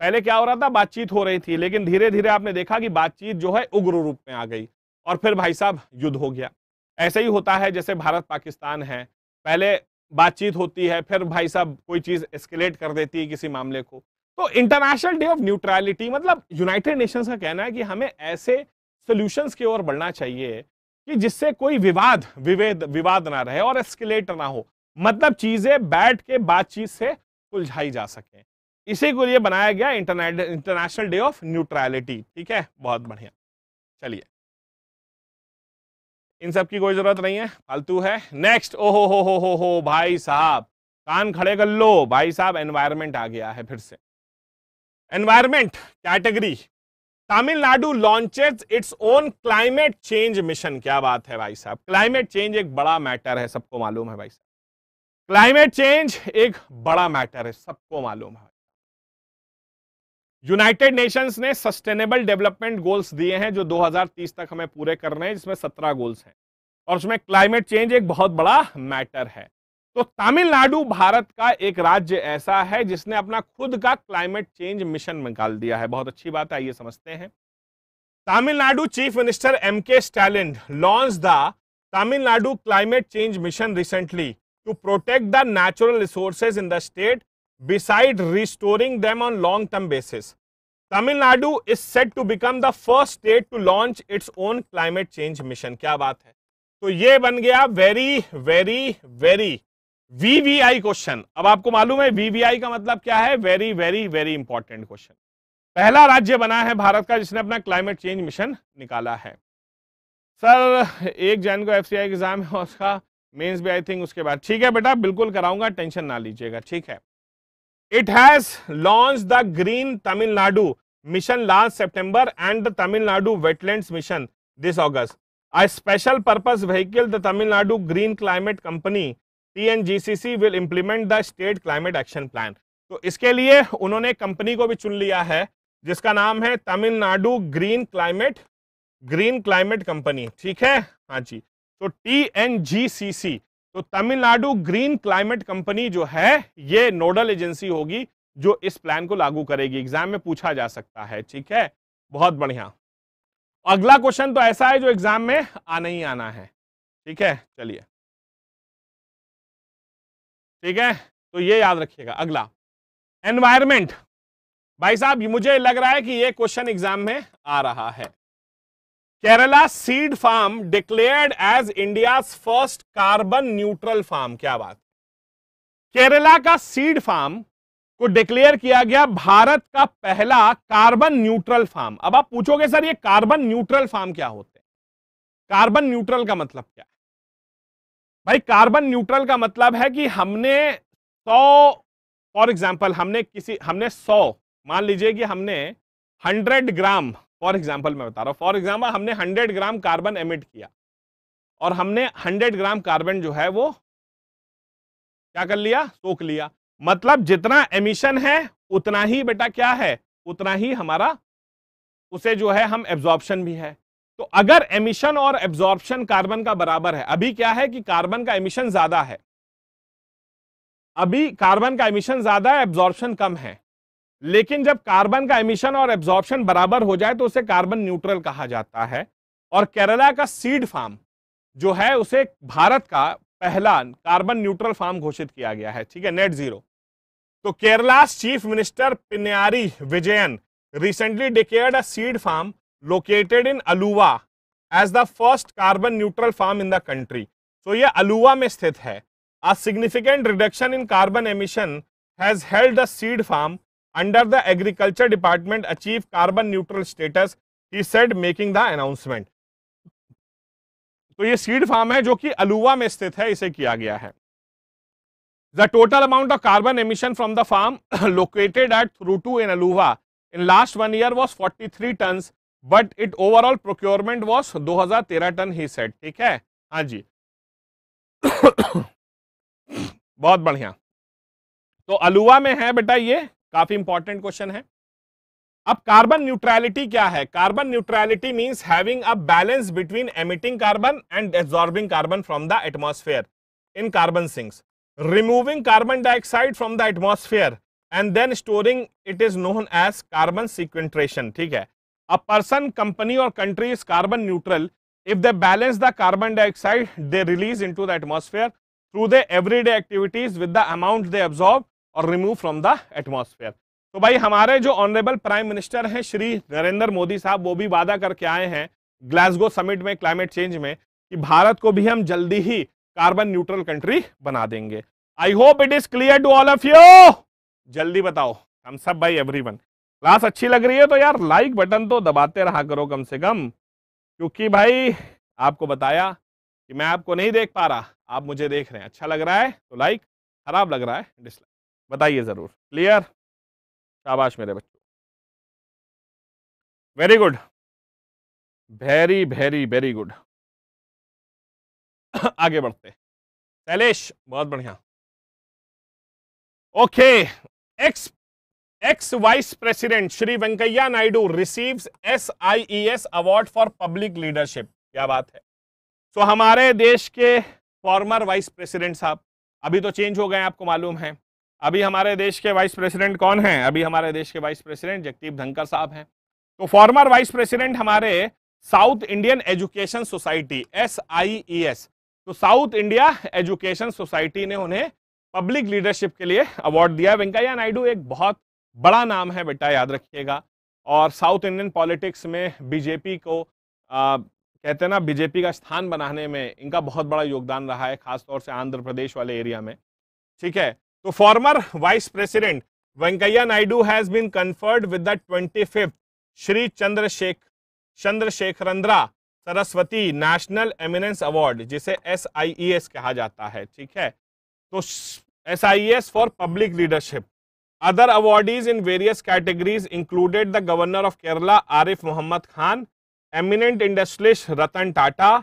Speaker 1: पहले क्या हो रहा था बातचीत हो रही थी लेकिन धीरे धीरे आपने देखा कि बातचीत जो है उग्र रूप में आ गई और फिर भाई साहब युद्ध हो गया ऐसे ही होता है जैसे भारत पाकिस्तान है पहले बातचीत होती है फिर भाई साहब कोई चीज एस्केलेट कर देती है किसी मामले को तो इंटरनेशनल डे ऑफ न्यूट्रलिटी मतलब यूनाइटेड नेशंस का कहना है कि हमें ऐसे सोल्यूशंस की ओर बढ़ना चाहिए कि जिससे कोई विवाद विवेद विवाद ना रहे और एस्केलेट ना हो मतलब चीजें बैठ के बातचीत से उलझाई जा सके इसी को लिए बनाया गया इंटरनेशनल डे ऑफ न्यूट्रलिटी ठीक है बहुत बढ़िया चलिए इन सब की कोई ज़रूरत नहीं है फालतू है नेक्स्ट ओहो हो हो हो हो भाई साहब कान खड़े कर लो भाई साहब एनवायरमेंट आ गया है फिर से environment category Tamil Nadu launches its own climate change mission क्या बात है भाई साहब क्लाइमेट चेंज एक बड़ा मैटर है सबको मालूम है भाई साहब क्लाइमेट चेंज एक बड़ा मैटर है सबको मालूम है यूनाइटेड नेशंस ने सस्टेनेबल डेवलपमेंट गोल्स दिए हैं जो 2030 तक हमें पूरे करने हैं जिसमें 17 गोल्स हैं और उसमें क्लाइमेट चेंज एक बहुत बड़ा मैटर है तो तमिलनाडु भारत का एक राज्य ऐसा है जिसने अपना खुद का क्लाइमेट चेंज मिशन निकाल दिया है बहुत अच्छी बात है आइए समझते हैं Tamil Nadu chief minister M K Stalin launch the Tamil Nadu climate change mission recently to protect the natural resources in the state beside restoring them on long term basis Tamil Nadu is set to become the first state to launch its own climate change mission क्या बात है तो ये बन गया very very very VVI question अब आपको मालूम है वीवीआई का मतलब क्या है very very very important question पहला राज्य बना है भारत का जिसने अपना क्लाइमेट चेंज मिशन निकाला है सर एक जैन को एफ एग्जाम है उसका मेंस भी आई थिंक उसके बाद ठीक है बेटा बिल्कुल कराऊंगा टेंशन ना लीजिएगा ठीक है It has launched the Green Tamil Nadu mission last September and the Tamil Nadu Wetlands Mission this August. A special purpose vehicle, the Tamil Nadu Green Climate Company TNGCC will implement the state climate action plan. तो इसके लिए उन्होंने company को भी चुन लिया है जिसका नाम है Tamil Nadu green climate green climate company ठीक है हाँ जी तो टी एन जी सी सी तो तमिलनाडु ग्रीन क्लाइमेट कंपनी जो है ये नोडल एजेंसी होगी जो इस प्लान को लागू करेगी एग्जाम में पूछा जा सकता है ठीक है बहुत बढ़िया अगला क्वेश्चन
Speaker 2: तो ऐसा है जो एग्जाम में आना ही आना है ठीक है चलिए ठीक है तो ये याद रखिएगा अगला एनवायरमेंट
Speaker 1: भाई साहब मुझे लग रहा है कि ये क्वेश्चन एग्जाम में आ रहा है Kerala seed farm declared as India first carbon neutral farm क्या बात केरला का सीड फार्म को डिक्लेयर किया गया भारत का पहला कार्बन न्यूट्रल फार्म अब आप पूछोगे सर ये कार्बन न्यूट्रल फार्म क्या होते हैं कार्बन न्यूट्रल का मतलब क्या है भाई कार्बन न्यूट्रल का मतलब है कि हमने 100 फॉर एग्जांपल हमने किसी हमने 100 मान लीजिए कि हमने 100 ग्राम फॉर एग्जाम्पल मैं बता रहा हूँ फॉर एग्जाम्पल हमने हंड्रेड ग्राम कार्बन एमिट किया और हमने हंड्रेड ग्राम कार्बन जो है वो क्या कर लिया सोख लिया मतलब जितना एमिशन है उतना ही बेटा क्या है उतना ही हमारा उसे जो है हम एब्जॉर्प्शन भी है तो अगर एमिशन और एब्जॉर्प्शन कार्बन का बराबर है अभी क्या है कि कार्बन का एमिशन ज्यादा है अभी कार्बन का एमिशन ज्यादा है एब्जॉर्प्शन कम है लेकिन जब कार्बन का एमिशन और एब्जॉर्प्शन बराबर हो जाए तो उसे कार्बन न्यूट्रल कहा जाता है और केरला का सीड फार्म जो है उसे भारत का पहला कार्बन न्यूट्रल फार्म घोषित किया गया है ठीक है नेट जीरो तो Kerala chief minister Pinarayi Vijayan recently declared a seed farm located in Aluva as the first carbon neutral farm in the country तो यह अलुवा में स्थित है a significant reduction in carbon emission has held the seed farm under the agriculture department achieve carbon neutral status he said making the announcement तो ये seed farm है जो कि अलुवा में स्थित है इसे किया गया है the total amount of carbon emission from the farm located at Thuruthu in Aluva in last one year was forty three ton but it overall procurement was दो हजार तेरह टन ही सेट ठीक है हाँ जी बहुत बढ़िया तो अलुवा में है बेटा ये काफी इंपॉर्टेंट क्वेश्चन है अब कार्बन न्यूट्रैलिटी क्या है carbon neutrality means having a balance between emitting carbon and absorbing carbon from the atmosphere in carbon sinks removing carbon dioxide from the atmosphere and then storing it is known as carbon sequestration ठीक है a person company और country is carbon neutral if they balance the carbon dioxide they release in the atmosphere through their everyday activities with the amount they absorb और remove from the atmosphere तो भाई हमारे जो honourable prime minister हैं श्री नरेंद्र मोदी साहब वो भी वादा करके आए हैं ग्लासगो समिट में क्लाइमेट चेंज में कि भारत को भी हम जल्दी ही कार्बन न्यूट्रल कंट्री बना देंगे I hope it is clear to all of you जल्दी बताओ हम सब भाई एवरीवन क्लास अच्छी लग रही है तो यार लाइक बटन तो दबाते रहा करो कम से कम क्योंकि भाई आपको बताया कि मैं आपको नहीं देख पा रहा आप मुझे देख रहे हैं अच्छा लग
Speaker 2: रहा है तो लाइक खराब लग रहा है डिसलाइक बताइए ज़रूर क्लियर शाबाश मेरे बच्चों very good very very very good आगे बढ़ते शैलेश बहुत बढ़िया okay ex ex
Speaker 1: vice president Shri Venkaiah Naidu receives S award for public leadership क्या बात है सो so, हमारे देश के फॉर्मर वाइस प्रेसिडेंट साहब अभी तो चेंज हो गए आपको मालूम है अभी हमारे देश के वाइस प्रेसिडेंट कौन हैं अभी हमारे देश के वाइस प्रेसिडेंट जगदीप धनकर साहब हैं तो फॉर्मर वाइस प्रेसिडेंट हमारे South Indian Education Society S I E S तो साउथ इंडिया एजुकेशन सोसाइटी ने उन्हें पब्लिक लीडरशिप के लिए अवार्ड दिया वेंकैया नायडू एक बहुत बड़ा नाम है बेटा याद रखिएगा और साउथ इंडियन पॉलिटिक्स में बीजेपी को आ, कहते हैं ना बीजेपी का स्थान बनाने में इनका बहुत बड़ा योगदान रहा है खासतौर से आंध्र प्रदेश वाले एरिया में ठीक है तो former vice president Venkaiah Naidu has been conferred with the twenty fifth Shri Chandrashekh Chandrashekharendra Saraswati national eminence award जिसे एस e कहा जाता है ठीक है तो S for public leadership other awardees in various categories included the governor of Kerala Arif Mohammed Khan eminent industrialist Ratan Tata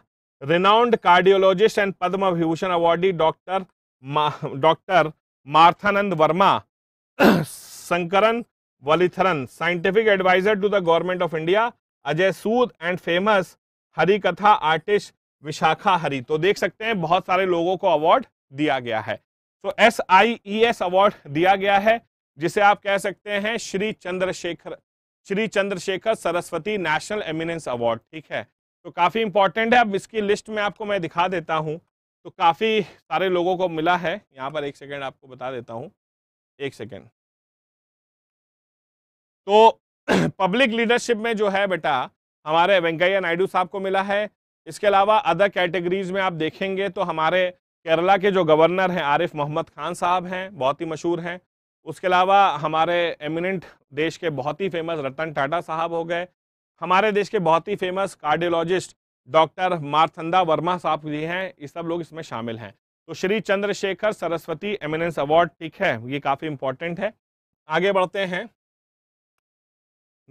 Speaker 1: renowned cardiologist and Padma Vibhushan awardee doctor doctor Marthanda Varma Sankaran Valiathan scientific adviser to the government of India Ajay Sood and famous Hari Katha artist Vishakha हरी तो देख सकते हैं बहुत सारे लोगों को award दिया गया है तो S I E S award दिया गया है जिसे आप कह सकते हैं Shri Chandrashekhar Shri Chandrashekhar Saraswati national eminence award ठीक है तो काफी इंपॉर्टेंट है अब इसकी लिस्ट में आपको मैं दिखा देता हूं तो काफ़ी सारे लोगों को मिला है यहाँ पर एक सेकेंड आपको बता देता हूँ एक सेकेंड तो पब्लिक लीडरशिप में जो है बेटा हमारे वेंकैया नायडू साहब को मिला है इसके अलावा अदर कैटेगरीज में आप देखेंगे तो हमारे केरला के जो गवर्नर हैं आरिफ मोहम्मद खान साहब हैं बहुत ही मशहूर हैं उसके अलावा हमारे एमिनेंट देश के बहुत ही फेमस रतन टाटा साहब हो गए हमारे देश के बहुत ही famous cardiologist doctor Marthanda Varma साहब जी हैं ये सब लोग इसमें शामिल हैं तो श्री चंद्रशेखर सरस्वती एमिनेंस अवार्ड ठीक है ये काफ़ी इंपॉर्टेंट है आगे बढ़ते हैं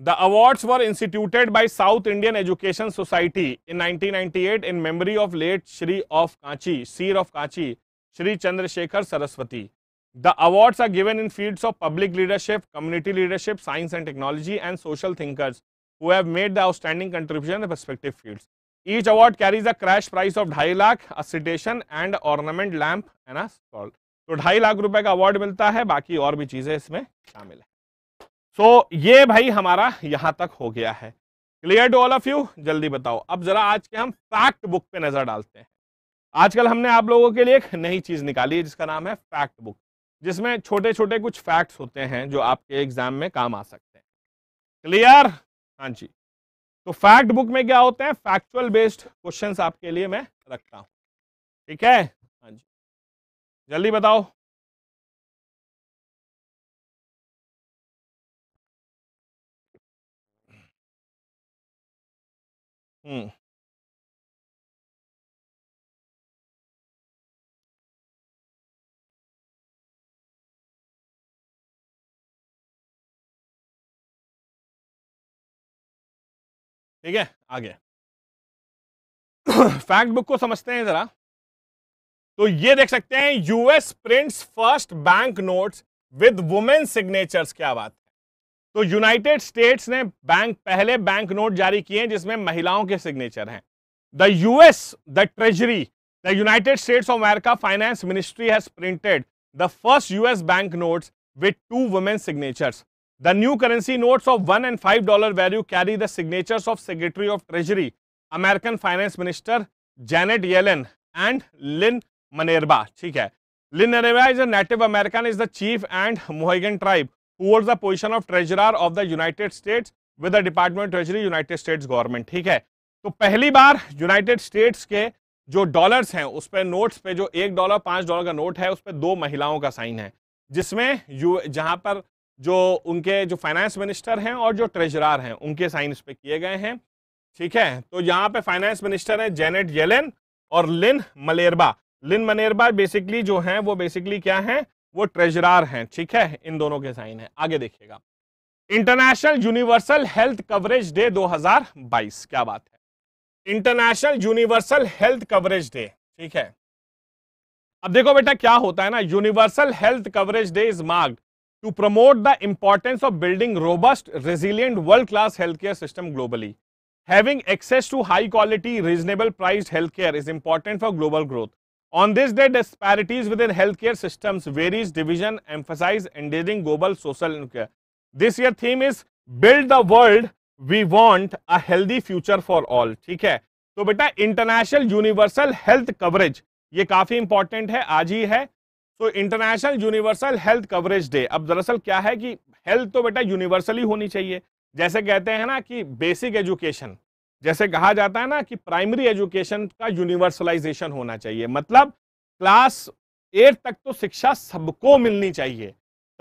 Speaker 1: the awards were instituted by South Indian Education Society in 1998 in memory of late Shri of Kanchi seer of Kanchi Shri Chandrashekhar Saraswati the award are given in field of public leadership community leadership science and technology and social thinkers who made the outstanding contribution in perspective each award carries a crash prize of ढाई lakh a and ornament ornament lamp and a तो ढाई लाख रुपए का award मिलता है बाकी और भी चीजें इसमें शामिल है सो so, ये भाई हमारा यहां तक हो गया है clear to all of you जल्दी बताओ अब जरा आज के हम फैक्ट बुक पे नजर डालते हैं आजकल हमने आप लोगों के लिए एक नई चीज निकाली है जिसका नाम है फैक्ट बुक जिसमें छोटे छोटे कुछ फैक्ट्स होते हैं जो आपके एग्जाम में काम आ सकते हैं क्लियर हाँ जी तो फैक्ट बुक में क्या होते हैं फैक्चुअल
Speaker 2: बेस्ड क्वेश्चंस आपके लिए मैं रखता हूं ठीक है हाँ जी जल्दी बताओ हम्म ठीक है आगे फैक्ट बुक को समझते हैं जरा तो ये देख सकते हैं
Speaker 1: US prints first bank notes with women signatures क्या बात है तो यूनाइटेड स्टेट्स ने बैंक पहले बैंक नोट जारी किए जिसमें महिलाओं के सिग्नेचर हैं the US the treasury the United States of America finance ministry has printed the first US bank notes with two women signatures The new currency notes of 1 and 5 dollar value carry the signatures of Secretary of Treasury, American Finance Minister Janet Yellen and Lynn Manerba. ठीक है Lynn Manerba is a Native American, is the chief and Mohegan tribe who holds the position of Treasurer of the United States with the Department of Treasury, United States government. ठीक है तो पहली बार United states के जो dollars हैं उस पर notes पे जो एक डॉलर पांच डॉलर का नोट है उस पर दो महिलाओं का साइन है जिसमें यू जहां पर जो उनके जो फाइनेंस मिनिस्टर हैं और जो ट्रेजरार हैं उनके साइन इस पे किए गए हैं ठीक है तो यहाँ पे फाइनेंस मिनिस्टर हैं जेनेट येलेन और लिन मलेरबा लिन मलेरबा बेसिकली जो हैं वो बेसिकली क्या हैं वो ट्रेजरार हैं ठीक है इन दोनों के साइन है आगे देखिएगा international universal health coverage day बाईस क्या बात है international universal health coverage day ठीक है अब देखो बेटा क्या होता है ना universal health coverage day is marked to promote the importance of building robust, resilient, world-class healthcare system globally. Having access to high-quality, reasonable-priced healthcare is important for global growth. On this day, disparities within healthcare systems varies division emphasize endangering global social care. This year theme is build the world we want a healthy future for all. theek hai तो बेटा international universal health coverage ये काफी important है आज ही है तो international universal health coverage day अब दरअसल क्या है कि हेल्थ तो बेटा यूनिवर्सली होनी चाहिए जैसे कहते हैं ना कि बेसिक एजुकेशन जैसे कहा जाता है ना कि प्राइमरी एजुकेशन का यूनिवर्सलाइजेशन होना चाहिए मतलब क्लास एट तक तो शिक्षा सबको मिलनी चाहिए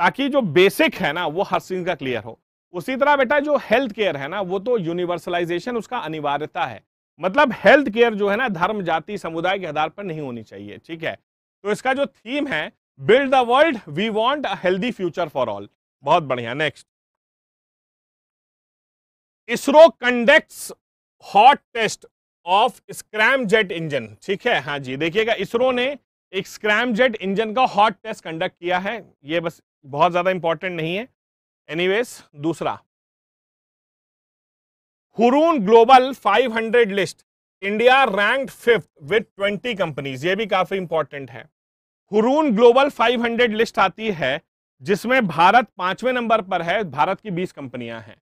Speaker 1: ताकि जो बेसिक है ना वो हर चीज का क्लियर हो उसी तरह बेटा जो हेल्थ केयर है ना वो तो यूनिवर्सलाइजेशन उसका अनिवार्यता है मतलब हेल्थ केयर जो है ना धर्म जाति समुदाय के आधार पर नहीं होनी चाहिए ठीक है तो इसका जो थीम है build the world we want a healthy future for all बहुत बढ़िया next ISRO conducts hot test of scramjet engine ठीक है हाँ जी देखिएगा इसरो ने एक स्क्रैम जेट इंजन का हॉट टेस्ट कंडक्ट किया है ये बस बहुत ज्यादा इंपॉर्टेंट नहीं है एनीवेज दूसरा Hurun global 500 list India ranked fifth with 20 companies ये भी काफी इंपॉर्टेंट है हुरून ग्लोबल 500 लिस्ट आती है जिसमें भारत पांचवें नंबर पर है भारत की 20 कंपनियां हैं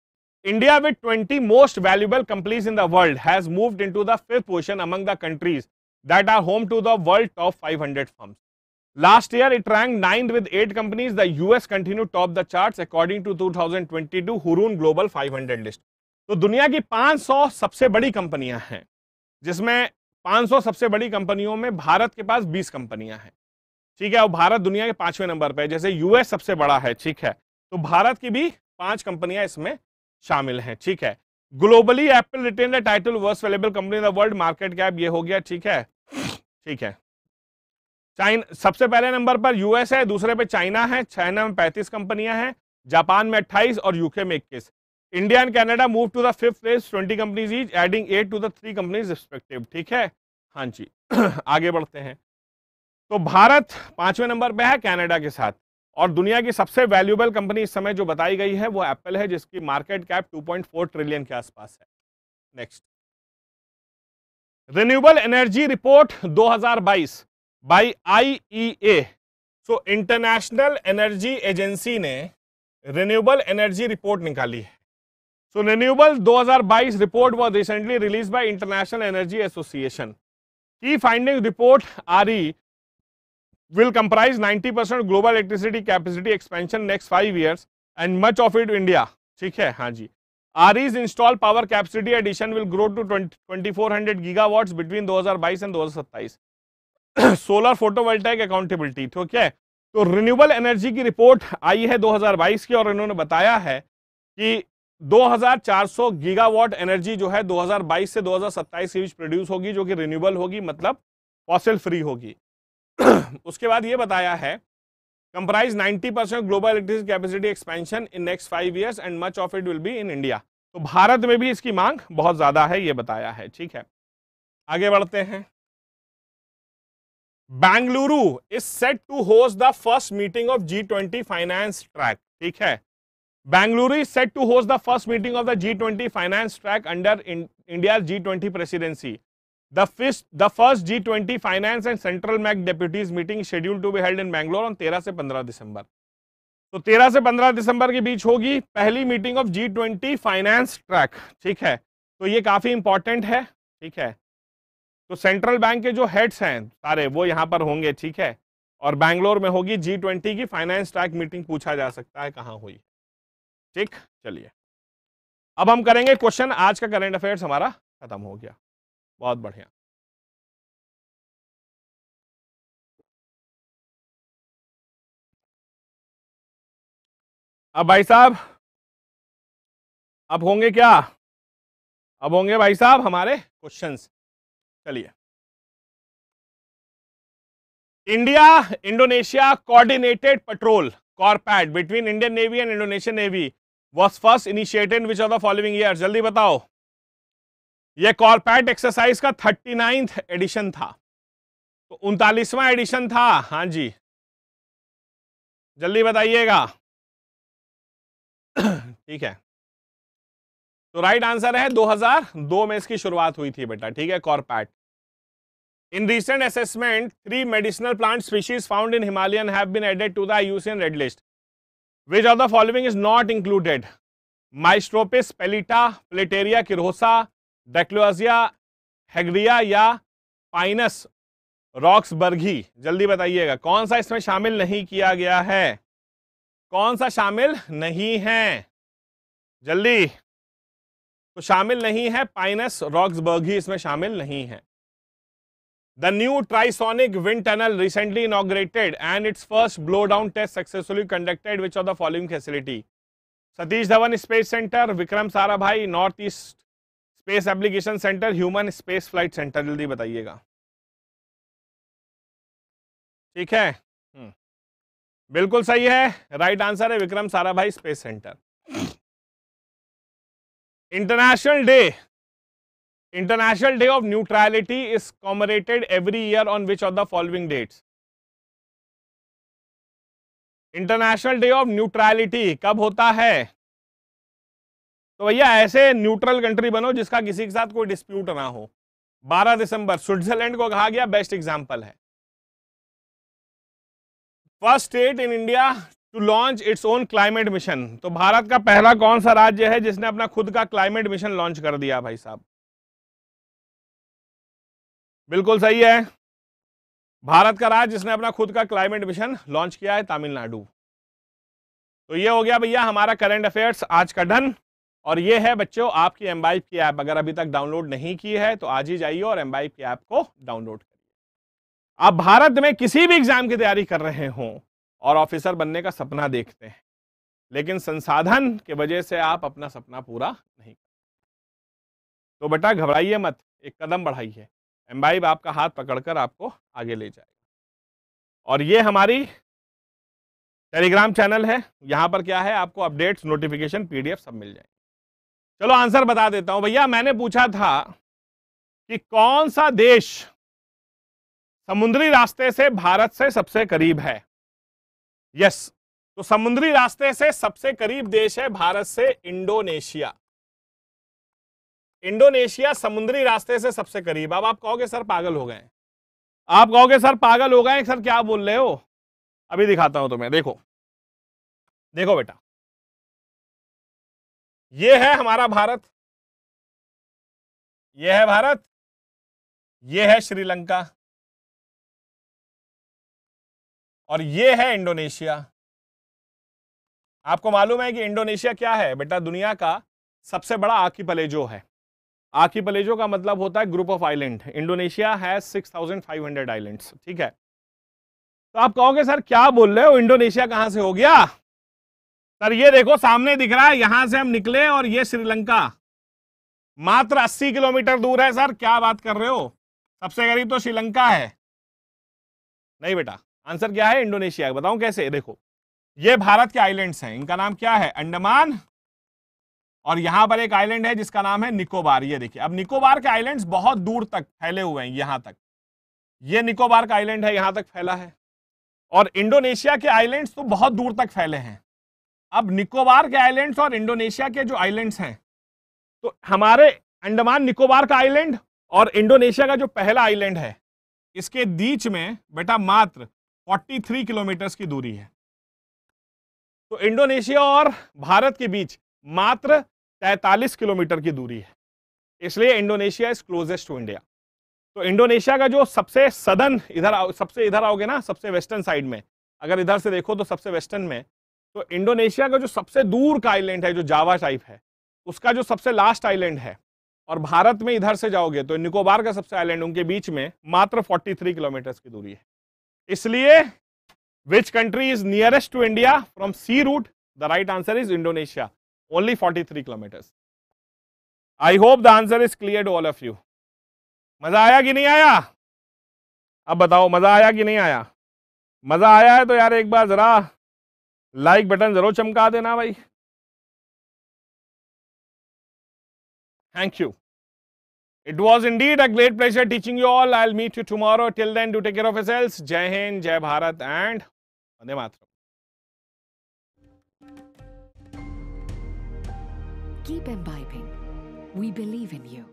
Speaker 1: India with 20 most valuable companies in the world has moved into the fifth position among the countries that are home to the world top 500 firms Last year, it ranked 9 with 8 companies. The US continued to two thousand twenty two Hurun global five hundred list तो दुनिया की सौ सबसे बड़ी कंपनियां हैं जिसमें 500 सबसे बड़ी कंपनियों में भारत के पास 20 कंपनियां हैं ठीक है और भारत दुनिया के पांचवें नंबर पर जैसे यूएस सबसे बड़ा है ठीक है तो भारत की भी पांच कंपनियां इसमें शामिल हैं ठीक है globally Apple retain the title worst available company the world market cap ये हो गया ठीक है ठीक है चाइन सबसे पहले नंबर पर यूएस है दूसरे पे चाइना है चाइना में पैंतीस कंपनियां हैं जापान में अट्ठाईस और यूके में इक्कीस India and Canada move to the fifth place twenty companies adding eight to the three companies respective ठीक है हाँ जी आगे बढ़ते हैं तो भारत पांचवें नंबर पे है कनाडा के साथ और दुनिया की सबसे वैल्यूएबल कंपनी इस समय जो बताई गई है वो एप्पल है जिसकी मार्केट कैप 2.4 ट्रिलियन के आसपास है next renewable energy report 2022 by IEA so International Energy Agency ने रिन्यूएबल एनर्जी रिपोर्ट निकाली है so renewable 2022 report was recently release by International Energy Association की फाइंडिंग रिपोर्ट आ रही will comprise 90% global electricity capacity expansion next 5 years and much of it India. theek hai ha ji RE's installed power capacity addition will grow to 20, 2400 gigawatts between 2022 and 2027. solar photovoltaic accountability ठीक है तो renewable energy की report आई है 2022 की और इन्होंने बताया है कि 2400 गीगावाट एनर्जी जो है 2022 से 2027 के बीच प्रोड्यूस होगी जो कि रिन्यूएबल होगी मतलब फॉसिल फ्री होगी उसके बाद ये बताया है comprise 90 percent global electricity capacity expansion in next five years and much of it will be in India तो भारत में भी इसकी मांग बहुत ज़्यादा है ये बताया है ठीक है आगे बढ़ते हैं Bengaluru is set to host the first meeting of G twenty finance track ठीक है Bengaluru is set to host the first meeting of the G twenty finance track under India G twenty presidency The first, the first G20 Finance and Central Bank Deputies meeting scheduled to be held in Bangalore on 13 से 15 दिसंबर तो 13 से 15 दिसंबर के बीच होगी पहली meeting of G20 finance track ठीक है तो ये काफ़ी इंपॉर्टेंट है ठीक है तो सेंट्रल बैंक के जो हेड्स हैं सारे वो यहाँ पर होंगे ठीक है और बैंगलोर में होगी जी ट्वेंटी की फाइनेंस ट्रैक मीटिंग पूछा जा सकता है कहाँ हुई ठीक
Speaker 2: चलिए अब हम करेंगे क्वेश्चन आज का करेंट अफेयर्स हमारा खत्म हो गया बहुत बढ़िया अब भाई साहब अब होंगे क्या अब होंगे भाई साहब हमारे क्वेश्चंस चलिए India
Speaker 1: Indonesia coordinated patrol CORPAT between Indian navy and Indonesian navy was first initiated which of the following year जल्दी बताओ यह कॉर्पैट एक्सरसाइज का थर्टी नाइन्थ एडिशन था तो उनतालीसवां एडिशन था हाँ जी
Speaker 2: जल्दी बताइएगा ठीक है तो राइट आंसर है 2002 में इसकी शुरुआत हुई थी बेटा ठीक
Speaker 1: है CORPAT in recent assessment three medicinal plant species found in Himalayan have been added to the IUCN red list which of the following is not included Meizotropis pellita Fritillaria cirrhosa Dactylorhiza हेग्रिया या पाइनस रॉक्स बर्गी जल्दी बताइएगा कौन सा इसमें शामिल नहीं किया गया है कौन सा शामिल नहीं है जल्दी तो शामिल नहीं है पाइनस रॉक्स बर्गी इसमें शामिल नहीं है the new trisonic wind tunnel recently inaugurated and its first blow down test successfully conducted which of the following facility Satish Dhawan Space Centre Vikram Sarabhai North East Space Application Centre Human Space Flight Centre जल्दी बताइएगा ठीक है हम्म। बिल्कुल सही है right answer है Vikram Sarabhai space centre international day international day of neutrality is commemorated every year on which of the following dates international day of neutrality कब होता है तो भैया ऐसे न्यूट्रल कंट्री बनो जिसका किसी के साथ कोई डिस्प्यूट ना हो 12 दिसंबर स्विट्जरलैंड को कहा गया बेस्ट एग्जाम्पल है first state in India to launch its own climate mission तो भारत का पहला कौन सा राज्य है जिसने अपना खुद का क्लाइमेट मिशन लॉन्च कर दिया भाई साहब बिल्कुल सही है भारत का राज्य जिसने अपना खुद का क्लाइमेट मिशन लॉन्च किया है तमिलनाडु तो ये हो गया भैया हमारा करंट अफेयर्स आज का डन और ये है बच्चों आपकी एम की ऐप अगर अभी तक डाउनलोड नहीं की है तो आज ही जाइए और एम की ऐप को डाउनलोड करिए आप भारत में किसी भी एग्जाम की तैयारी कर रहे हो और ऑफिसर बनने का सपना देखते हैं लेकिन संसाधन के वजह से आप अपना सपना पूरा नहीं कर तो बेटा घबराइए मत एक कदम बढ़ाइए एम्बाइब आपका हाथ पकड़कर आपको आगे ले जाएगा और ये हमारी टेलीग्राम चैनल है यहाँ पर क्या है आपको अपडेट्स नोटिफिकेशन पीडीएफ सब मिल जाएंगे चलो आंसर बता देता हूं भैया मैंने पूछा था कि कौन सा देश समुद्री रास्ते से भारत से सबसे करीब है यस तो समुद्री रास्ते से सबसे करीब देश है भारत से इंडोनेशिया इंडोनेशिया समुद्री रास्ते से सबसे करीब अब आप कहोगे सर पागल हो गए आप कहोगे सर पागल हो गए सर क्या बोल रहे हो
Speaker 2: अभी दिखाता हूं तुम्हें देखो देखो बेटा ये है हमारा भारत ये है भारत यह है श्रीलंका और ये है इंडोनेशिया आपको मालूम है कि इंडोनेशिया क्या है
Speaker 1: बेटा दुनिया का सबसे बड़ा आकी पलेजो है आकी पलेजो का मतलब होता है ग्रुप ऑफ आइलैंड इंडोनेशिया है 6,500 आइलैंड्स ठीक है तो आप कहोगे सर क्या बोल रहे हो इंडोनेशिया कहां से हो गया सर ये देखो सामने दिख रहा है यहां से हम निकले और ये श्रीलंका मात्र 80 किलोमीटर दूर है सर क्या बात कर रहे हो सबसे गरीब तो श्रीलंका है नहीं बेटा आंसर क्या है इंडोनेशिया बताऊं कैसे देखो ये भारत के आइलैंड्स हैं इनका नाम क्या है अंडमान और यहां पर एक आइलैंड है जिसका नाम है निकोबार ये देखिए अब निकोबार के आइलैंड बहुत दूर तक फैले हुए हैं यहां तक ये निकोबार का आइलैंड है यहां तक फैला है और इंडोनेशिया के आइलैंड्स तो बहुत दूर तक फैले हैं अब निकोबार के आइलैंड्स और इंडोनेशिया के जो आइलैंड्स हैं तो हमारे अंडमान निकोबार का आइलैंड और इंडोनेशिया का जो पहला आइलैंड है इसके बीच में बेटा मात्र 43 किलोमीटर की दूरी है तो इंडोनेशिया और भारत के बीच मात्र 43 किलोमीटर की दूरी है इसलिए Indonesia is closest to India तो इंडोनेशिया का जो सबसे सदन इधर सबसे इधर आओगे ना सबसे वेस्टर्न साइड में अगर इधर से देखो तो सबसे वेस्टर्न में तो इंडोनेशिया का जो सबसे दूर का आइलैंड है जो जावा टाइप है उसका जो सबसे लास्ट आइलैंड है और भारत में इधर से जाओगे तो निकोबार का सबसे आइलैंड उनके बीच में मात्र 43 किलोमीटर की दूरी है इसलिए which country is nearest to India from sea route the right answer is Indonesia only 43 kilometre I hope the answer is clear to all of you मजा आया कि नहीं आया अब बताओ मजा आया कि नहीं आया मजा आया
Speaker 2: है तो यार एक बार जरा लाइक बटन जरूर चमका देना भाई thank you it was indeed a great
Speaker 1: pleasure teaching you all I meet you tomorrow till then do take care of yourselves जय हिंद जय भारत एंड वंदे मातरम
Speaker 2: Keep imbibing. We believe in you.